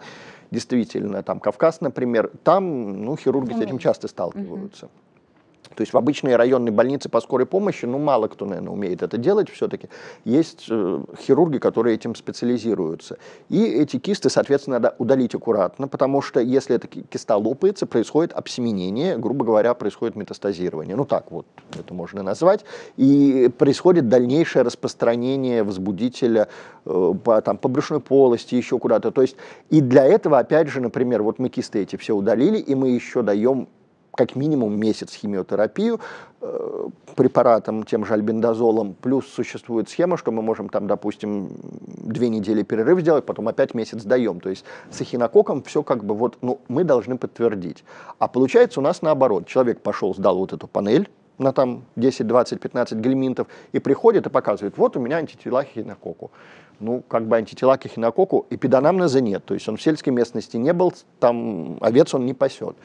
действительно, там Кавказ, например, там ну, хирурги mm с этим часто сталкиваются. mm то есть в обычной районной больнице по скорой помощи, ну, мало кто, наверное, умеет это делать все-таки. Есть э, хирурги, которые этим специализируются. И эти кисты, соответственно, надо удалить аккуратно, потому что если эта киста лопается, происходит обсеменение, грубо говоря, происходит метастазирование. Ну, так вот это можно назвать. И происходит дальнейшее распространение возбудителя э, по, там, по брюшной полости, еще куда-то. То есть и для этого, опять же, например, вот мы кисты эти все удалили, и мы еще даем как минимум месяц химиотерапию э, препаратом, тем же альбендазолом, плюс существует схема, что мы можем там, допустим, две недели перерыв сделать, потом опять месяц даем. То есть с эхинококком все как бы вот, ну, мы должны подтвердить. А получается у нас наоборот. Человек пошел, сдал вот эту панель, на там 10, 20, 15 гельминтов и приходит и показывает, вот у меня антитела хинококу ну, как бы антитела к эхинококу, эпидонамноза нет, то есть он в сельской местности не был, там овец он не пасет.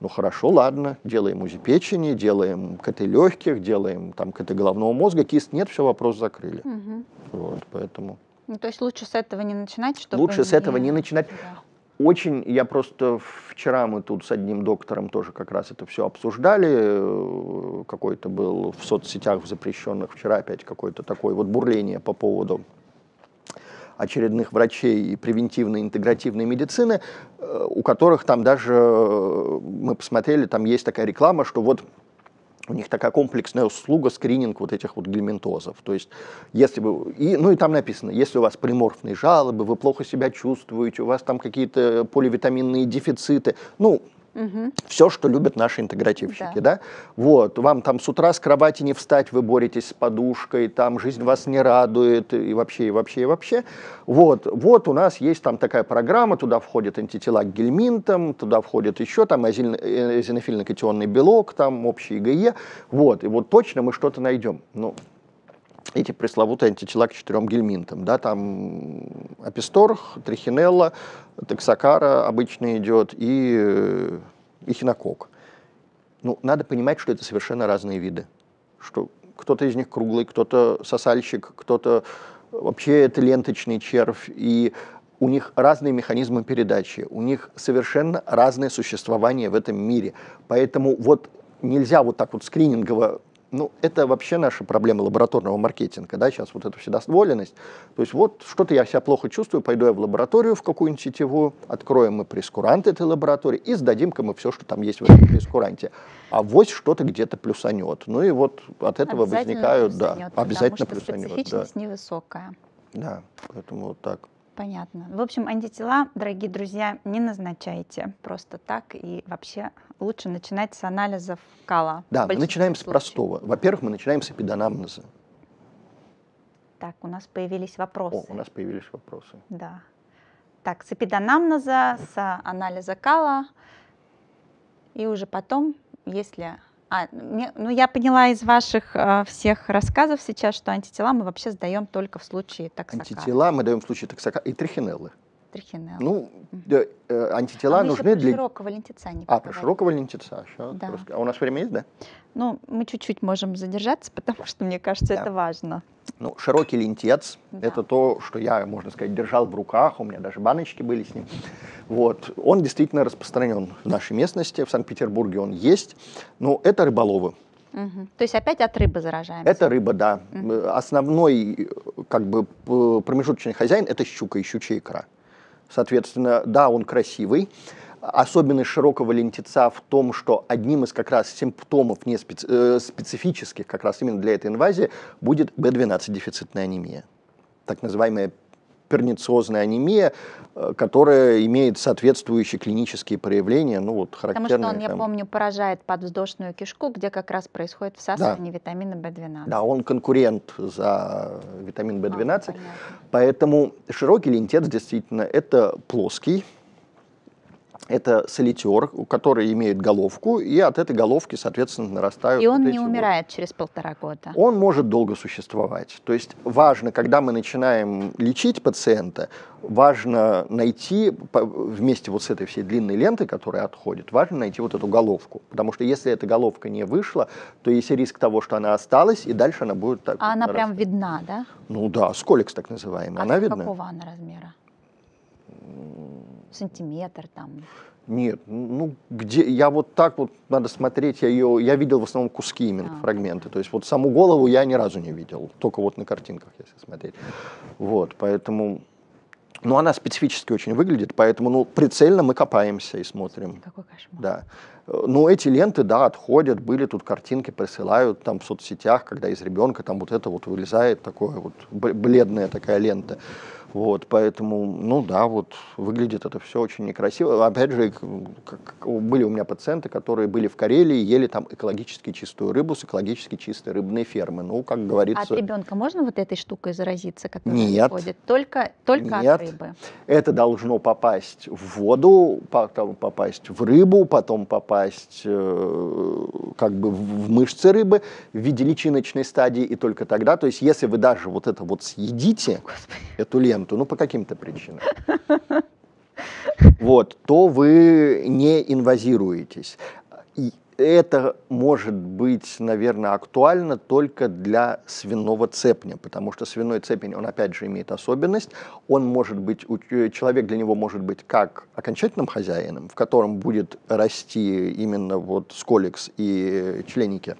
Ну хорошо, ладно, делаем УЗИ печени, делаем КТ легких, делаем там КТ головного мозга, кист нет, все, вопрос закрыли. Угу. Вот, поэтому... Ну, то есть лучше с этого не начинать, чтобы... Лучше с этого не начинать. Да. Очень, я просто вчера мы тут с одним доктором тоже как раз это все обсуждали, какой-то был в соцсетях в запрещенных вчера опять какое-то такое вот бурление по поводу очередных врачей и превентивной интегративной медицины, э, у которых там даже, э, мы посмотрели, там есть такая реклама, что вот у них такая комплексная услуга, скрининг вот этих вот глиментозов. То есть, если бы, и, ну и там написано, если у вас приморфные жалобы, вы плохо себя чувствуете, у вас там какие-то поливитаминные дефициты, ну, Угу. Все, что любят наши интегративщики, да. да? Вот, вам там с утра с кровати не встать, вы боретесь с подушкой, там жизнь вас не радует, и вообще, и вообще, и вообще. Вот, вот у нас есть там такая программа, туда входит антитела к гельминтам, туда входит еще там эзинофильно-катионный белок, там общий ИГЕ, вот, и вот точно мы что-то найдем. Ну, эти пресловутые антитела к четырем гельминтам. Да, там аписторх, трихинелла, токсакара обычно идет и э, и хинокок. Ну, надо понимать, что это совершенно разные виды. Что кто-то из них круглый, кто-то сосальщик, кто-то э, вообще это ленточный червь. И у них разные механизмы передачи, у них совершенно разное существование в этом мире. Поэтому вот нельзя вот так вот скринингово ну, это вообще наша проблема лабораторного маркетинга, да, сейчас вот эта вседозволенность. То есть вот что-то я себя плохо чувствую, пойду я в лабораторию в какую-нибудь сетевую, откроем мы прескурант этой лаборатории и сдадим-ка мы все, что там есть в этом прескуранте. А вот что-то где-то плюсанет. Ну и вот от этого возникают, да, обязательно потому что плюсанет. Специфичность да. невысокая. Да, поэтому вот так. Понятно. В общем, антитела, дорогие друзья, не назначайте просто так и вообще лучше начинать с анализов кала? Да, мы начинаем случаев. с простого. Во-первых, мы начинаем с эпиданамнеза. Так, у нас появились вопросы. О, у нас появились вопросы. Да. Так, с эпиданамнеза, с а, анализа кала, и уже потом, если... А, ну, я поняла из ваших э, всех рассказов сейчас, что антитела мы вообще сдаем только в случае таксокара. Антитела мы даем в случае таксокара и трихинеллы. Прихинел. Ну, э, антитела а нужны для... широкого лентеца не А, про широкого лентеца. Сейчас да. Просто... А у нас время есть, да? Ну, мы чуть-чуть можем задержаться, потому что, мне кажется, да. это важно. Ну, широкий лентец да. — это то, что я, можно сказать, держал в руках, у меня даже баночки были с ним. Вот. Он действительно распространен в нашей местности, в Санкт-Петербурге он есть, но это рыболовы. Угу. То есть опять от рыбы заражаемся? Это рыба, да. Угу. Основной э, как бы промежуточный хозяин – это щука и щучья икра. Соответственно, да, он красивый. Особенность широкого лентеца в том, что одним из как раз симптомов не специ, э, специфических как раз именно для этой инвазии будет B12 дефицитная анемия, так называемая пернициозная анемия, э, которая имеет соответствующие клинические проявления, ну вот характерные. Потому что он, я там... помню, поражает подвздошную кишку, где как раз происходит всасывание да. витамина B12. Да, он конкурент за витамин B12, а, поэтому широкий лентец действительно это плоский, это солитер, которые имеют головку, и от этой головки, соответственно, нарастают. И он вот не умирает вот. через полтора года. Он может долго существовать. То есть важно, когда мы начинаем лечить пациента, важно найти вместе вот с этой всей длинной лентой, которая отходит, важно найти вот эту головку. Потому что если эта головка не вышла, то есть риск того, что она осталась, и дальше она будет так. А вот она нарастать. прям видна, да? Ну да, сколикс так называемый. А она видна. Какого она размера? сантиметр там? Нет, ну где я вот так вот надо смотреть, я ее я видел в основном куски именно а. фрагменты, то есть вот саму голову я ни разу не видел, только вот на картинках если смотреть, вот поэтому, ну она специфически очень выглядит, поэтому ну прицельно мы копаемся и смотрим. Какой кошмар. Да, ну эти ленты да отходят, были тут картинки присылают там в соцсетях, когда из ребенка там вот это вот вылезает такое вот бледная такая лента. Вот, поэтому, ну да, вот выглядит это все очень некрасиво. Опять же, как, были у меня пациенты, которые были в Карелии, ели там экологически чистую рыбу с экологически чистой рыбной фермы. Ну, как а говорится... от ребенка можно вот этой штукой заразиться, которая Нет. Приходит? Только, только Нет. от рыбы? Это должно попасть в воду, потом попасть в рыбу, потом попасть э, как бы в мышцы рыбы в виде личиночной стадии, и только тогда, то есть если вы даже вот это вот съедите, Господи. эту ленту, моменту, ну по каким-то причинам, вот, то вы не инвазируетесь. И это может быть, наверное, актуально только для свиного цепня, потому что свиной цепень, он опять же имеет особенность, он может быть, э, человек для него может быть как окончательным хозяином, в котором будет расти именно вот сколикс и членики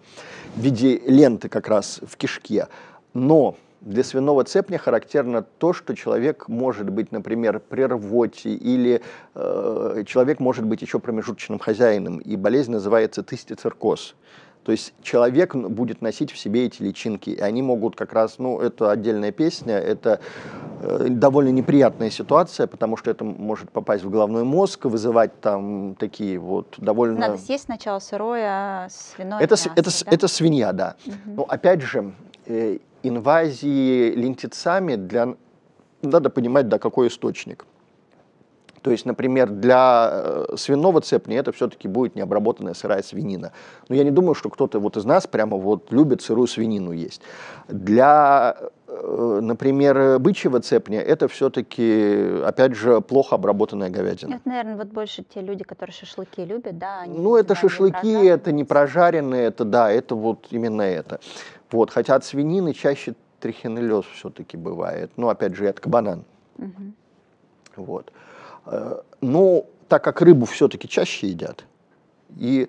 в виде ленты как раз в кишке, но для свиного цепня характерно то, что человек может быть, например, при рвоте, или э, человек может быть еще промежуточным хозяином, и болезнь называется цистицеркоз. То есть человек будет носить в себе эти личинки, и они могут как раз, ну, это отдельная песня, это э, довольно неприятная ситуация, потому что это может попасть в головной мозг, вызывать там такие вот довольно... Надо съесть сначала сырое а свиное это, мясо, это, да? это свинья, да. Угу. Но опять же, э, инвазии лентицами для... Надо понимать, да, какой источник. То есть, например, для э, свиного цепня это все-таки будет необработанная сырая свинина. Но я не думаю, что кто-то вот из нас прямо вот любит сырую свинину есть. Для, э, например, бычьего цепня это все-таки, опять же, плохо обработанная говядина. Это, наверное, вот больше те люди, которые шашлыки любят, да? Они ну, это шашлыки, не это не прожаренные, это да, это вот именно это. Вот, хотя от свинины чаще трихинеллез все-таки бывает. Ну, опять же, и от кабанан. Угу. Вот. Э, но так как рыбу все-таки чаще едят, и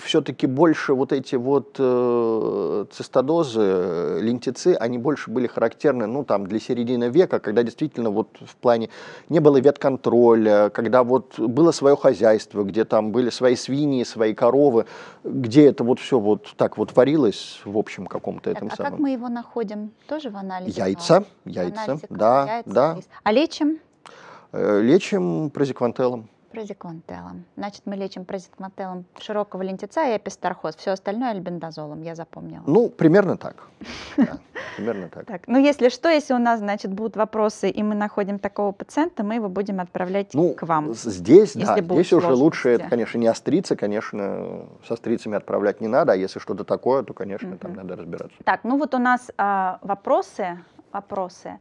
все-таки больше вот эти вот э, цистодозы, э, лентицы, они больше были характерны, ну, там, для середины века, когда действительно вот в плане не было ветконтроля, когда вот было свое хозяйство, где там были свои свиньи, свои коровы, где это вот все вот так вот варилось в общем каком-то этом а самом. А как мы его находим? Тоже в анализе? Яйца, яйца, да, яйца, да. Есть. А лечим? Э, лечим прозиквантелом. Прозиконтелом. Значит, мы лечим прозиконтелом широкого лентица и эпистархоз. Все остальное альбендазолом, я запомнила. Ну, примерно так. примерно так. Ну, если что, если у нас, значит, будут вопросы, и мы находим такого пациента, мы его будем отправлять ну, к вам. Здесь, да, здесь уже лучше, это, конечно, не остриться, конечно, со стрицами отправлять не надо, а если что-то такое, то, конечно, там надо разбираться. Так, ну вот у нас а, вопросы, вопросы.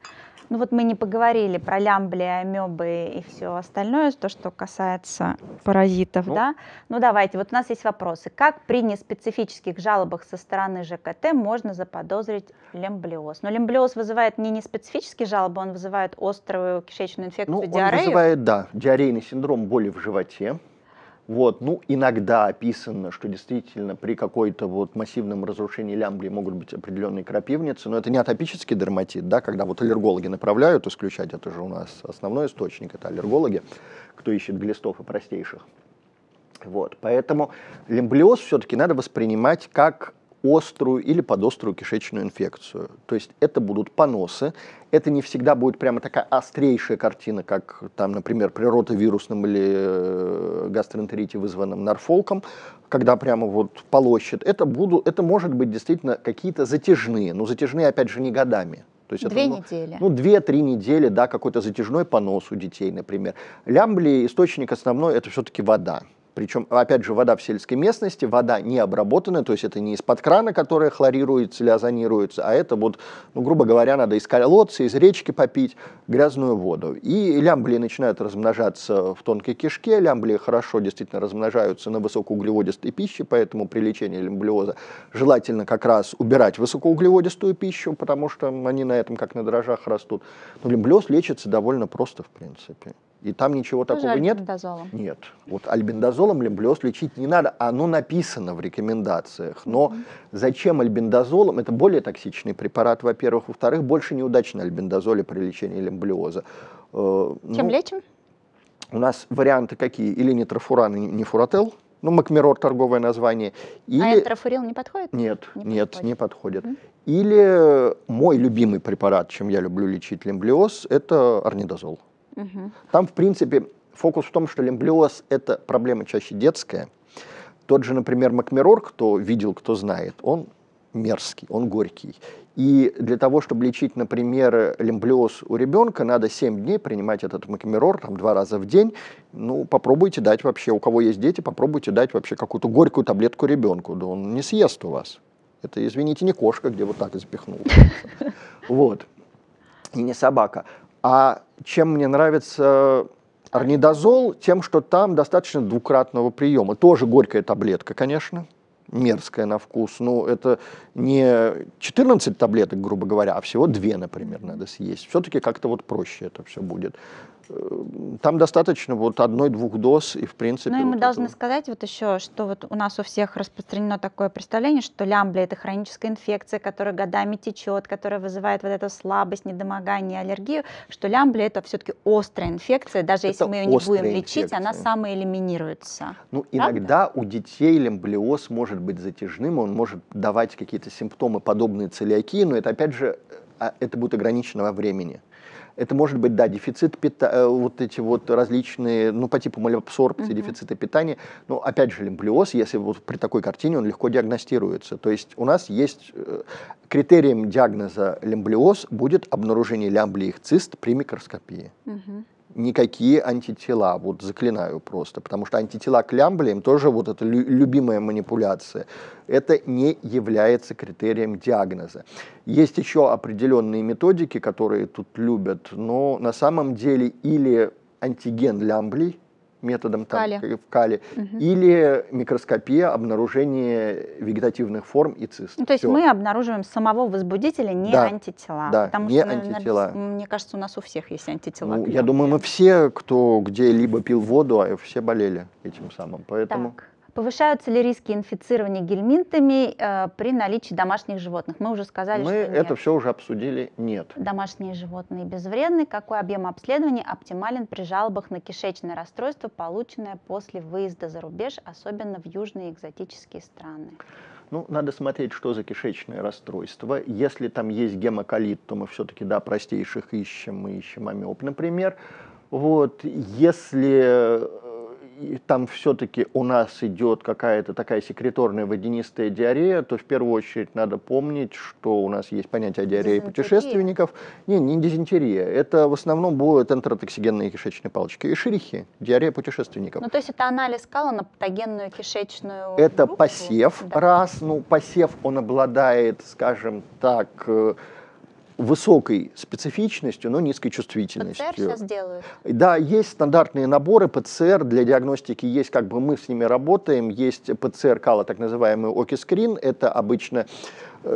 Ну вот мы не поговорили про лямбли, амебы и все остальное, то, что касается паразитов, ну. да. Ну давайте, вот у нас есть вопросы. Как при неспецифических жалобах со стороны ЖКТ можно заподозрить лямблиоз? Но ну, лямблиоз вызывает не неспецифические жалобы, он вызывает острую кишечную инфекцию, ну, диарею? он вызывает, да, диарейный синдром боли в животе. Вот, ну, иногда описано, что действительно при какой-то вот массивном разрушении лямблии могут быть определенные крапивницы, но это не атопический дерматит, да, когда вот аллергологи направляют исключать, это же у нас основной источник, это аллергологи, кто ищет глистов и простейших. Вот, поэтому лимблиоз все-таки надо воспринимать как острую или подострую кишечную инфекцию. То есть это будут поносы, это не всегда будет прямо такая острейшая картина, как там, например, при ротовирусном или э, гастроэнтерите, вызванном нарфолком, когда прямо вот полощет. Это, буду, это может быть действительно какие-то затяжные, но затяжные, опять же, не годами. То есть две это, ну, недели. Ну, две-три недели, да, какой-то затяжной понос у детей, например. Лямбли, источник основной, это все-таки вода. Причем, опять же, вода в сельской местности, вода не обработанная, то есть это не из-под крана, которая хлорируется или озонируется, а это вот, ну, грубо говоря, надо из колодца, из речки попить грязную воду. И лямблии начинают размножаться в тонкой кишке, лямблии хорошо действительно размножаются на высокоуглеводистой пище, поэтому при лечении лямблиоза желательно как раз убирать высокоуглеводистую пищу, потому что они на этом как на дрожжах растут. Но лямблиоз лечится довольно просто, в принципе. И там ничего Тоже такого нет. Нет. Вот альбендазолом лимблиоз лечить не надо. Оно написано в рекомендациях. Но mm-hmm. зачем альбендазолом? Это более токсичный препарат, во-первых. Во-вторых, больше неудачно на альбендазоле при лечении лимблиоза. Э, чем ну, лечим? У нас варианты какие? Или нитрофуран, и нефурател. Ну, Макмирор торговое название. А или... А энтрофурил не подходит? Нет, не нет, подходит. не подходит. Mm-hmm. Или мой любимый препарат, чем я люблю лечить лимблиоз, это орнидозол. Угу. Там, в принципе, фокус в том, что лимблиоз – это проблема чаще детская. Тот же, например, Макмирор, кто видел, кто знает, он мерзкий, он горький. И для того, чтобы лечить, например, лимблиоз у ребенка, надо 7 дней принимать этот макмирор там, два раза в день. Ну, попробуйте дать вообще, у кого есть дети, попробуйте дать вообще какую-то горькую таблетку ребенку. Да он не съест у вас. Это, извините, не кошка, где вот так и запихнул. Вот. И не собака. А чем мне нравится э, орнидозол? Тем, что там достаточно двукратного приема. Тоже горькая таблетка, конечно, мерзкая на вкус. Но ну, это не 14 таблеток, грубо говоря, а всего 2, например, надо съесть. Все-таки как-то вот проще это все будет. Э, там достаточно вот одной-двух доз и в принципе. Ну и мы вот должны сказать вот еще, что вот у нас у всех распространено такое представление, что лямбля это хроническая инфекция, которая годами течет, которая вызывает вот эту слабость, недомогание, аллергию, что лямбля это все-таки острая инфекция, даже это если мы ее не будем лечить, инфекция. она самоэлиминируется. Ну правда? иногда у детей лямблиоз может быть затяжным, он может давать какие-то симптомы подобные целиакии, но это опять же э, а, это будет ограничено во времени. Это может быть, да, дефицит питания, э, вот эти вот различные, ну, по типу малябсорбции, mm-hmm. дефицита питания. Но, ну, опять же, лимплиоз, если вот при такой картине, он легко диагностируется. То есть у нас есть э, критерием диагноза лимблиоз будет обнаружение лямблиих цист при микроскопии. Mm-hmm никакие антитела, вот заклинаю просто, потому что антитела к лямблиям тоже вот это лю- любимая манипуляция. Это не является критерием диагноза. Есть еще определенные методики, которые тут любят, но на самом деле или антиген лямблий, методом там, кали. в кале, угу. или микроскопия обнаружение вегетативных форм и цист. Ну, то есть Все. мы обнаруживаем самого возбудителя, не да. антитела. Да, потому не что, антитела. Наверное, мне кажется, у нас у всех есть антитела. Ну, я думаю, мы все, кто где-либо пил воду, а все болели этим самым. Поэтому... Так. Повышаются ли риски инфицирования гельминтами э, при наличии домашних животных? Мы уже сказали, Мы что это все уже обсудили, нет. Домашние животные безвредны. Какой объем обследования оптимален при жалобах на кишечное расстройство, полученное после выезда за рубеж, особенно в южные экзотические страны? Ну, надо смотреть, что за кишечное расстройство. Если там есть гемоколит, то мы все-таки, да, простейших ищем, мы ищем амеб, например. Вот, если там все-таки у нас идет какая-то такая секреторная водянистая диарея, то в первую очередь надо помнить, что у нас есть понятие диареи путешественников. Не, не дизентерия. Это в основном будут энтеротоксигенные кишечные палочки и шерихи, диарея путешественников. Ну, то есть это анализ кала на патогенную кишечную Это группу? посев, да. раз. Ну, посев, он обладает, скажем так, э, высокой специфичностью, но низкой чувствительностью. ПЦР сейчас делают? Да, есть стандартные наборы ПЦР для диагностики, есть как бы мы с ними работаем, есть ПЦР-кала, так называемый окискрин, это обычно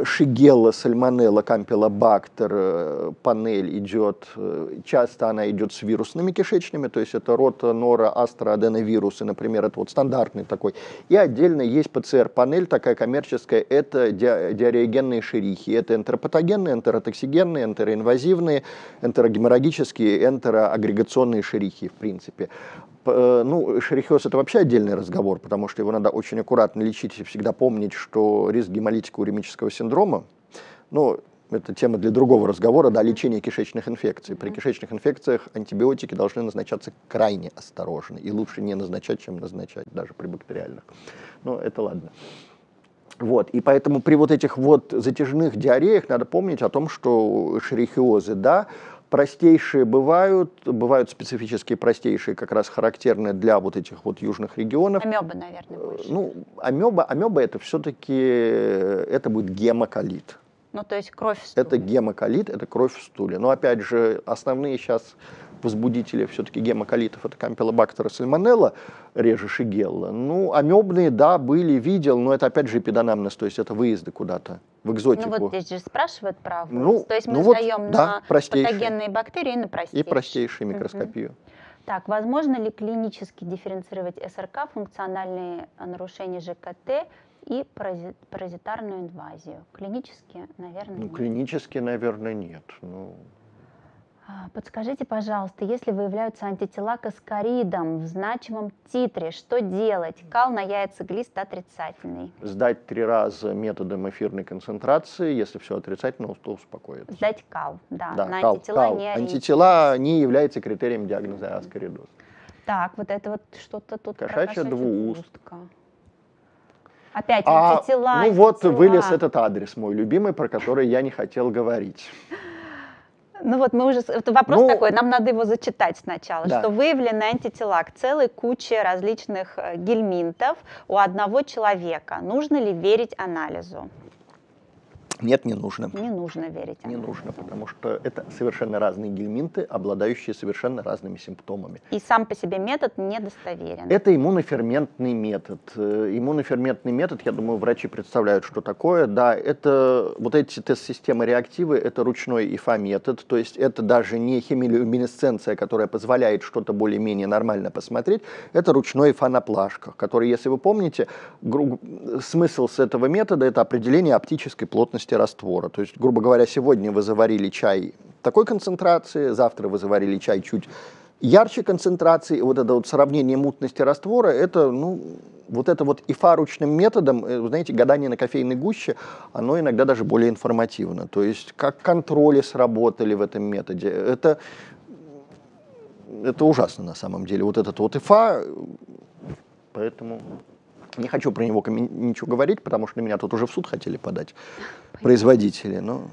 Шигелла, сальмонелла, кампилобактер, э, панель идет, э, часто она идет с вирусными кишечными, то есть это рот, нора, астроаденовирусы, например, это вот стандартный такой. И отдельно есть ПЦР-панель, такая коммерческая, это диареогенные шерихи, это энтеропатогенные, энтеротоксигенные, энтероинвазивные, энтерогеморрагические, энтероагрегационные шерихи, в принципе. Э, ну, шерихез это вообще отдельный разговор, потому что его надо очень аккуратно лечить и всегда помнить, что риск гемолитика уремического синдрома, ну, это тема для другого разговора, да, лечение кишечных инфекций. При кишечных инфекциях антибиотики должны назначаться крайне осторожно, и лучше не назначать, чем назначать даже при бактериальных. Но ну, это ладно. Вот, и поэтому при вот этих вот затяжных диареях надо помнить о том, что шерихиозы, да, Простейшие бывают, бывают специфические простейшие, как раз характерные для вот этих вот южных регионов. Амеба, наверное, э, больше. Ну, амеба, амеба это все-таки, э, это будет гемоколит. Ну, то есть кровь в стуле. Это гемоколит, это кровь в стуле. Но, опять же, основные сейчас возбудители все-таки гемоколитов, это кампилобактер сальмонелла, реже шигелла. Ну, амебные, да, были, видел, но это опять же эпидонамнез, то есть это выезды куда-то в экзотику. Ну вот здесь же спрашивают, правда. Ну, то есть мы ну, вот, сдаем да, на простейшие. патогенные бактерии и на простейшие. И простейшие микроскопию. Угу. Так, возможно ли клинически дифференцировать СРК, функциональные нарушения ЖКТ и паразитарную инвазию? Клинически, наверное, ну, нет. Клинически, наверное, нет. Ну, а, подскажите, пожалуйста, если выявляются антитела к аскаридам в значимом титре, что делать? Кал на яйца глист отрицательный. Сдать три раза методом эфирной концентрации, если все отрицательно, то успокоится. Сдать кал, да, да на кал, антитела кал. не Антитела не является критерием диагноза аскаридоз. Так, вот это вот что-то тут Кошачья двуустка. Опять а, антитела. Ну антитела. вот вылез этот адрес мой любимый, про который я не хотел говорить. Ну вот мы уже... Это вопрос ну, такой, нам надо его зачитать сначала, да. что выявлены антитела к целой куче различных э, гельминтов у одного человека. Нужно ли верить анализу? Нет, не нужно. Не нужно верить. Не нужно, потому что это совершенно разные гельминты, обладающие совершенно разными симптомами. И сам по себе метод недостоверен. Это иммуноферментный метод. Э, иммуноферментный метод, я думаю, врачи представляют, что такое. Да, это вот эти тест-системы реактивы, это ручной ИФА-метод, то есть это даже не хемилюминесценция, которая позволяет что-то более-менее нормально посмотреть, это ручной ИФА на плашках, который, если вы помните, смысл с этого метода – это определение оптической плотности жидкости раствора. То есть, грубо говоря, сегодня вы заварили чай такой концентрации, завтра вы заварили чай чуть ярче концентрации, и вот это вот сравнение мутности раствора, это, ну, вот это вот ИФА ручным методом, э, знаете, гадание на кофейной гуще, оно иногда даже более информативно. То есть как контроли сработали в этом методе. Это, это ужасно на самом деле. Вот этот вот ИФА, поэтому... Не хочу про него ничего говорить, потому что на меня тут уже в суд хотели подать Пойдем. производители. Но...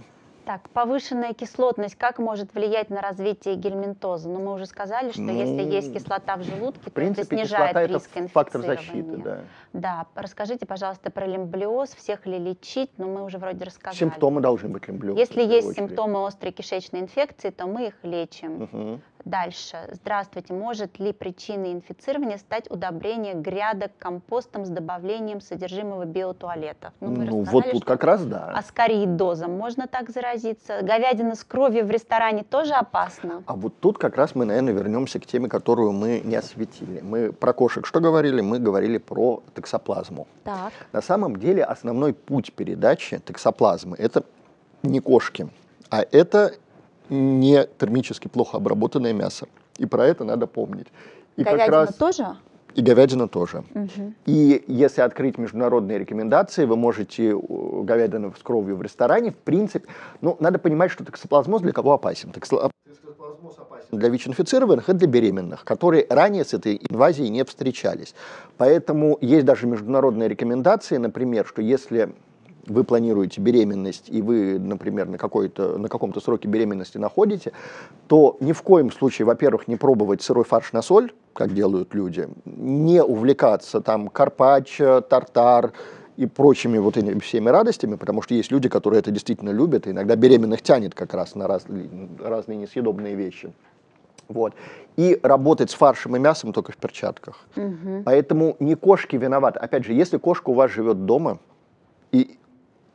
Так, повышенная кислотность как может влиять на развитие гельминтоза? Но ну, мы уже сказали, что ну, если есть кислота в желудке, в принципе, то это снижает риск это фактор защиты, да. Да, расскажите, пожалуйста, про лимблиоз, всех ли лечить? Но ну, мы уже вроде рассказали. Симптомы должны быть лимблиоз. Если есть очередь. симптомы острой кишечной инфекции, то мы их лечим. Угу. Дальше. Здравствуйте. Может ли причиной инфицирования стать удобрение грядок компостом с добавлением содержимого биотуалетов? Ну, ну вот тут как раз да. дозам можно так заразить? заразиться. Говядина с кровью в ресторане тоже опасна. А вот тут как раз мы, наверное, вернемся к теме, которую мы не осветили. Мы про кошек что говорили? Мы говорили про токсоплазму. Так. На самом деле основной путь передачи токсоплазмы – это не кошки, а это не термически плохо обработанное мясо. И про это надо помнить. И Говядина как раз, тоже? и говядина тоже. Угу. И если открыть международные рекомендации, вы можете э, говядину с кровью в ресторане, в принципе, ну, надо понимать, что токсоплазмоз для кого опасен. А, токсоплазмоз опасен для ВИЧ-инфицированных и для беременных, которые ранее с этой инвазией не встречались. Поэтому есть даже международные рекомендации, например, что если вы планируете беременность, и вы, например, на, какой-то, на каком-то сроке беременности находите, то ни в коем случае, во-первых, не пробовать сырой фарш на соль, как делают люди, не увлекаться там карпаччо, тартар, и прочими вот этими всеми радостями, потому что есть люди, которые это действительно любят, и иногда беременных тянет как раз на раз, разные несъедобные вещи. Вот. И работать с фаршем и мясом только в перчатках. Угу. Поэтому не кошки виноваты. Опять же, если кошка у вас живет дома, и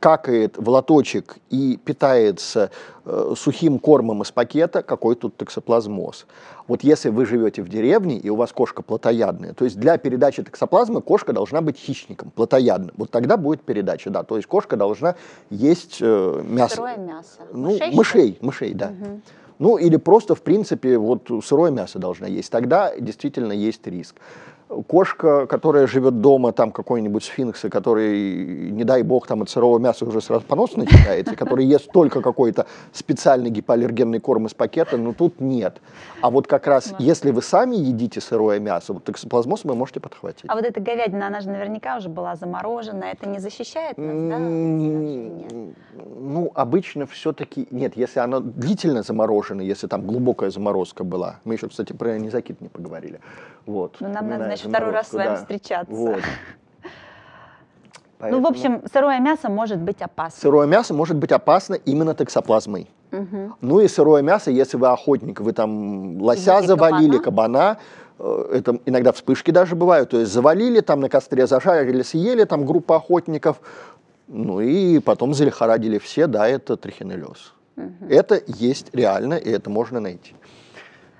какает в лоточек и питается э, сухим кормом из пакета, какой тут токсоплазмоз. Вот если вы живете в деревне и у вас кошка плотоядная, то есть для передачи токсоплазмы кошка должна быть хищником, плотоядным. Вот тогда будет передача, да. То есть кошка должна есть э, мясо. Сырое мясо. Ну, мышей? Мышей, мышей да. Угу. Ну или просто, в принципе, вот сырое мясо должна есть. Тогда действительно есть риск кошка, которая живет дома, там какой-нибудь сфинкс, который, не дай бог, там от сырого мяса уже сразу понос начинает, и который ест только какой-то специальный гипоаллергенный корм из пакета, но ну тут нет. А вот как раз, Ладно. если вы сами едите сырое мясо, вот токсоплазмоз вы можете подхватить. А вот эта говядина, она же наверняка уже была заморожена, это не защищает нас, да? Ну, обычно все-таки, нет, если она длительно заморожена, если там глубокая заморозка была, мы еще, кстати, про незакид не поговорили, вот. Но ну, нам надо, значит, второй раз туда. с вами встречаться. Вот. Поэтому... Ну, в общем, сырое мясо может быть опасно. Сырое мясо может быть опасно именно токсоплазмой. Угу. Ну и сырое мясо, если вы охотник, вы там лося Или завалили, кабана. кабана, э, это иногда вспышки даже бывают, то есть завалили, там на костре зажарили, съели, там группа охотников, ну и потом залихорадили все, да, это трихинеллез. Угу. Это есть реально, и это можно найти.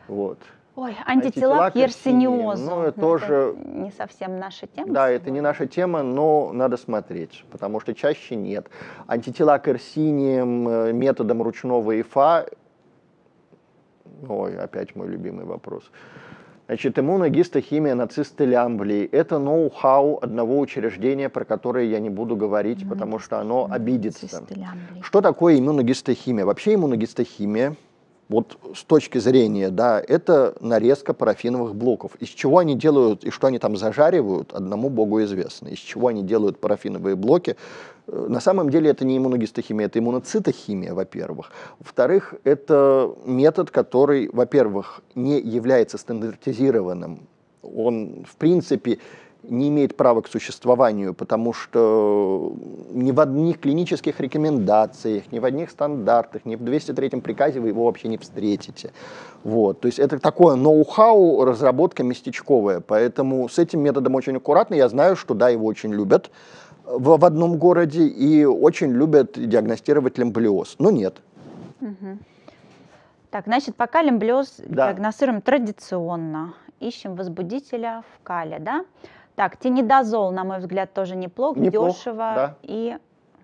Вот. Ой, антитела, антитела к ерсиниозу. Ну, это тоже... Не совсем наша тема. Да, сегодня. это не наша тема, но надо смотреть, потому что чаще нет. Антитела к ерсиниям э, методом ручного ИФА... Ой, опять мой любимый вопрос. Значит, иммуногистохимия нацисты лямблии – это ноу-хау одного учреждения, про которое я не буду говорить, потому что оно обидится. Что такое иммуногистохимия? Вообще иммуногистохимия – вот с точки зрения, да, это нарезка парафиновых блоков. Из чего они делают и что они там зажаривают, одному богу известно. Из чего они делают парафиновые блоки, э, на самом деле это не иммуногистохимия, это иммуноцитохимия, во-первых. Во-вторых, это метод, который, во-первых, не является стандартизированным. Он, в принципе, не имеет права к существованию, потому что ни в одних клинических рекомендациях, ни в одних стандартах, ни в 203-м приказе вы его вообще не встретите. Вот. То есть это такое ноу-хау, разработка местечковая, поэтому с этим методом очень аккуратно. Я знаю, что да, его очень любят в, в одном городе и очень любят диагностировать лимблиоз, но нет. Так, значит, пока лимблиоз да. диагностируем традиционно, ищем возбудителя в кале, да? Так, тинидозол, на мой взгляд, тоже неплох, неплох дешево да. и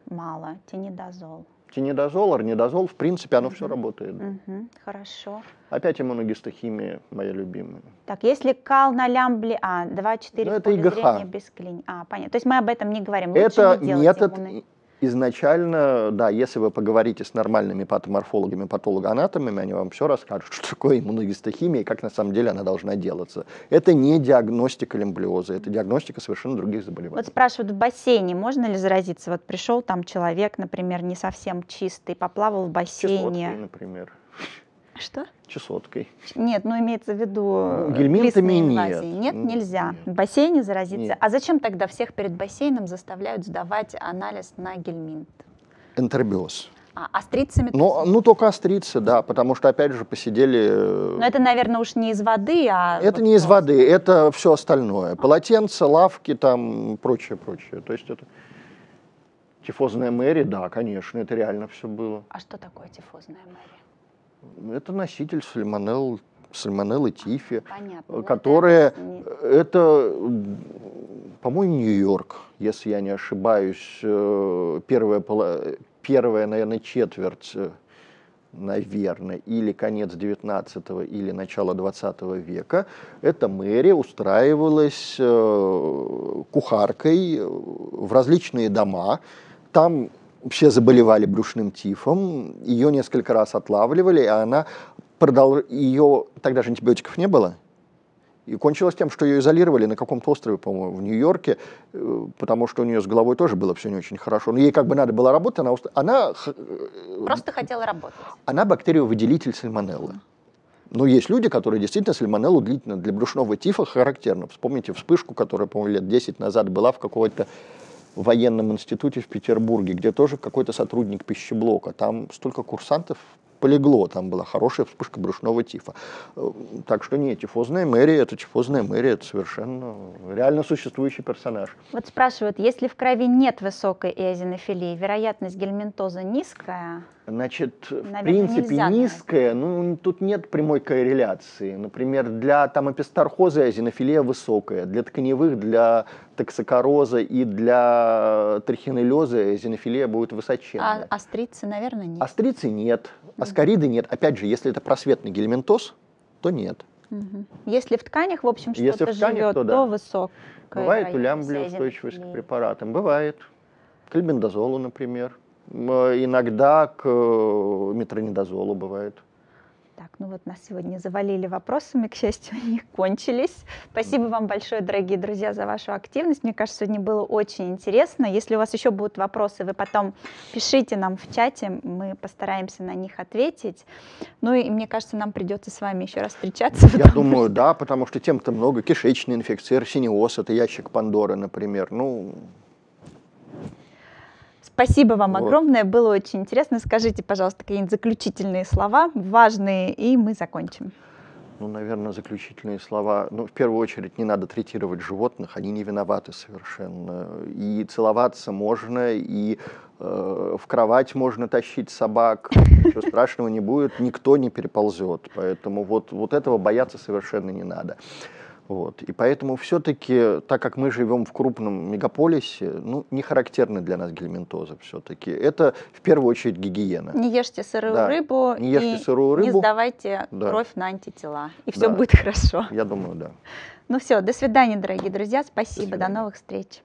мало. Тинидозол. Тинидозол, орнидозол, в принципе, оно угу. все работает. Угу. Хорошо. Опять иммуногистохимия, моя любимая. Так, если кал на лямбле А, 2-4 ну, это ИГХ. без клини... А, понятно. То есть мы об этом не говорим. Лучше это не делать метод иммуно изначально, да, если вы поговорите с нормальными патоморфологами, патологоанатомами, они вам все расскажут, что такое иммуногистохимия и как на самом деле она должна делаться. Это не диагностика лимблиоза, это диагностика совершенно других заболеваний. Вот спрашивают, в бассейне можно ли заразиться? Вот пришел там человек, например, не совсем чистый, поплавал в бассейне. Кислотки, например. Что? Чесоткой. Нет, ну, имеется в виду ну, э, гельминтами нет. Нет, нельзя. Нет. В бассейне заразиться. Нет. А зачем тогда всех перед бассейном заставляют сдавать анализ на гельминт? Энтербиоз. А, астрицами? Ну, ну, только острицы, да, потому что, опять же, посидели... Э, Но это, наверное, уж не из воды, а... Это вот не из воды, это все остальное. А. Полотенца, лавки там, прочее, прочее. То есть это... Тифозная мэри, да, конечно, это реально все было. А что такое тифозная мэри? Это носитель сальмонелл, сальмонеллы тифи, Понятно, которые... Это, это по-моему, Нью-Йорк, если я не ошибаюсь, э, первая, первая, наверное, четверть, э, наверное, или конец 19 или начало 20 века, эта мэрия устраивалась э, кухаркой в различные дома. Там вообще заболевали брюшным тифом, ее несколько раз отлавливали, а она продал... Ее тогда же антибиотиков не было. И кончилось тем, что ее изолировали на каком-то острове, по-моему, в Нью-Йорке, э, потому что у нее с головой тоже было все не очень хорошо. Но ей как бы надо было работать, она... она э, Просто хотела работать. Она бактериовыделитель сальмонеллы. Но есть люди, которые действительно сальмонеллу длительно для брюшного тифа характерно. Вспомните вспышку, которая, по-моему, лет 10 назад была в какой-то в военном институте в Петербурге, где тоже какой-то сотрудник пищеблока. Там столько курсантов полегло, там была хорошая вспышка брюшного тифа. Э, так что нет, тифозная мэрия, это тифозная мэрия, это совершенно реально существующий персонаж. Вот спрашивают, если в крови нет высокой эозинофилии, вероятность гельминтоза низкая? Значит, Наверное, в принципе, нельзя, низкая, ну, тут нет прямой корреляции. Например, для там, эпистархоза азинофилия высокая, для тканевых, для токсикороза и для трихинеллеза азинофилия будет высоченная. А астрицы, наверное, нет? Астрицы нет, аскариды нет. Опять же, если это просветный гельминтоз, то нет. Угу. Если в тканях, в общем, что-то живет, то, да. то высокая. Бывает улямблеустойчивость к препаратам, бывает. К например. Э, иногда к э, метронидозолу бывает. Так, ну вот нас сегодня завалили вопросами, к счастью, они кончились. Спасибо вам большое, дорогие друзья, за вашу активность. Мне кажется, сегодня было очень интересно. Если у вас еще будут вопросы, вы потом пишите нам в чате, мы постараемся на них ответить. Ну и мне кажется, нам придется с вами еще раз встречаться. Я думаю, что... да, потому что тем-то много. Кишечные инфекции, арсениоз, это ящик Пандоры, например. Ну, Спасибо вам вот. огромное, было очень интересно. Скажите, пожалуйста, какие-нибудь заключительные слова, важные, и мы закончим. Ну, наверное, заключительные слова. Ну, в первую очередь, не надо третировать животных, они не виноваты совершенно. И целоваться можно, и э, в кровать можно тащить собак, ничего страшного не будет, никто не переползет. Поэтому вот, вот этого бояться совершенно не надо. Вот. И поэтому все-таки, так как мы живем в крупном мегаполисе, ну, не характерны для нас гельминтозы все-таки. Это в первую очередь гигиена. Не ешьте сырую да. рыбу. Не ешьте и сырую рыбу. Не сдавайте да. кровь на антитела. И все да. будет хорошо. Я думаю, да. Ну все, до свидания, дорогие друзья. Спасибо, до, до новых встреч.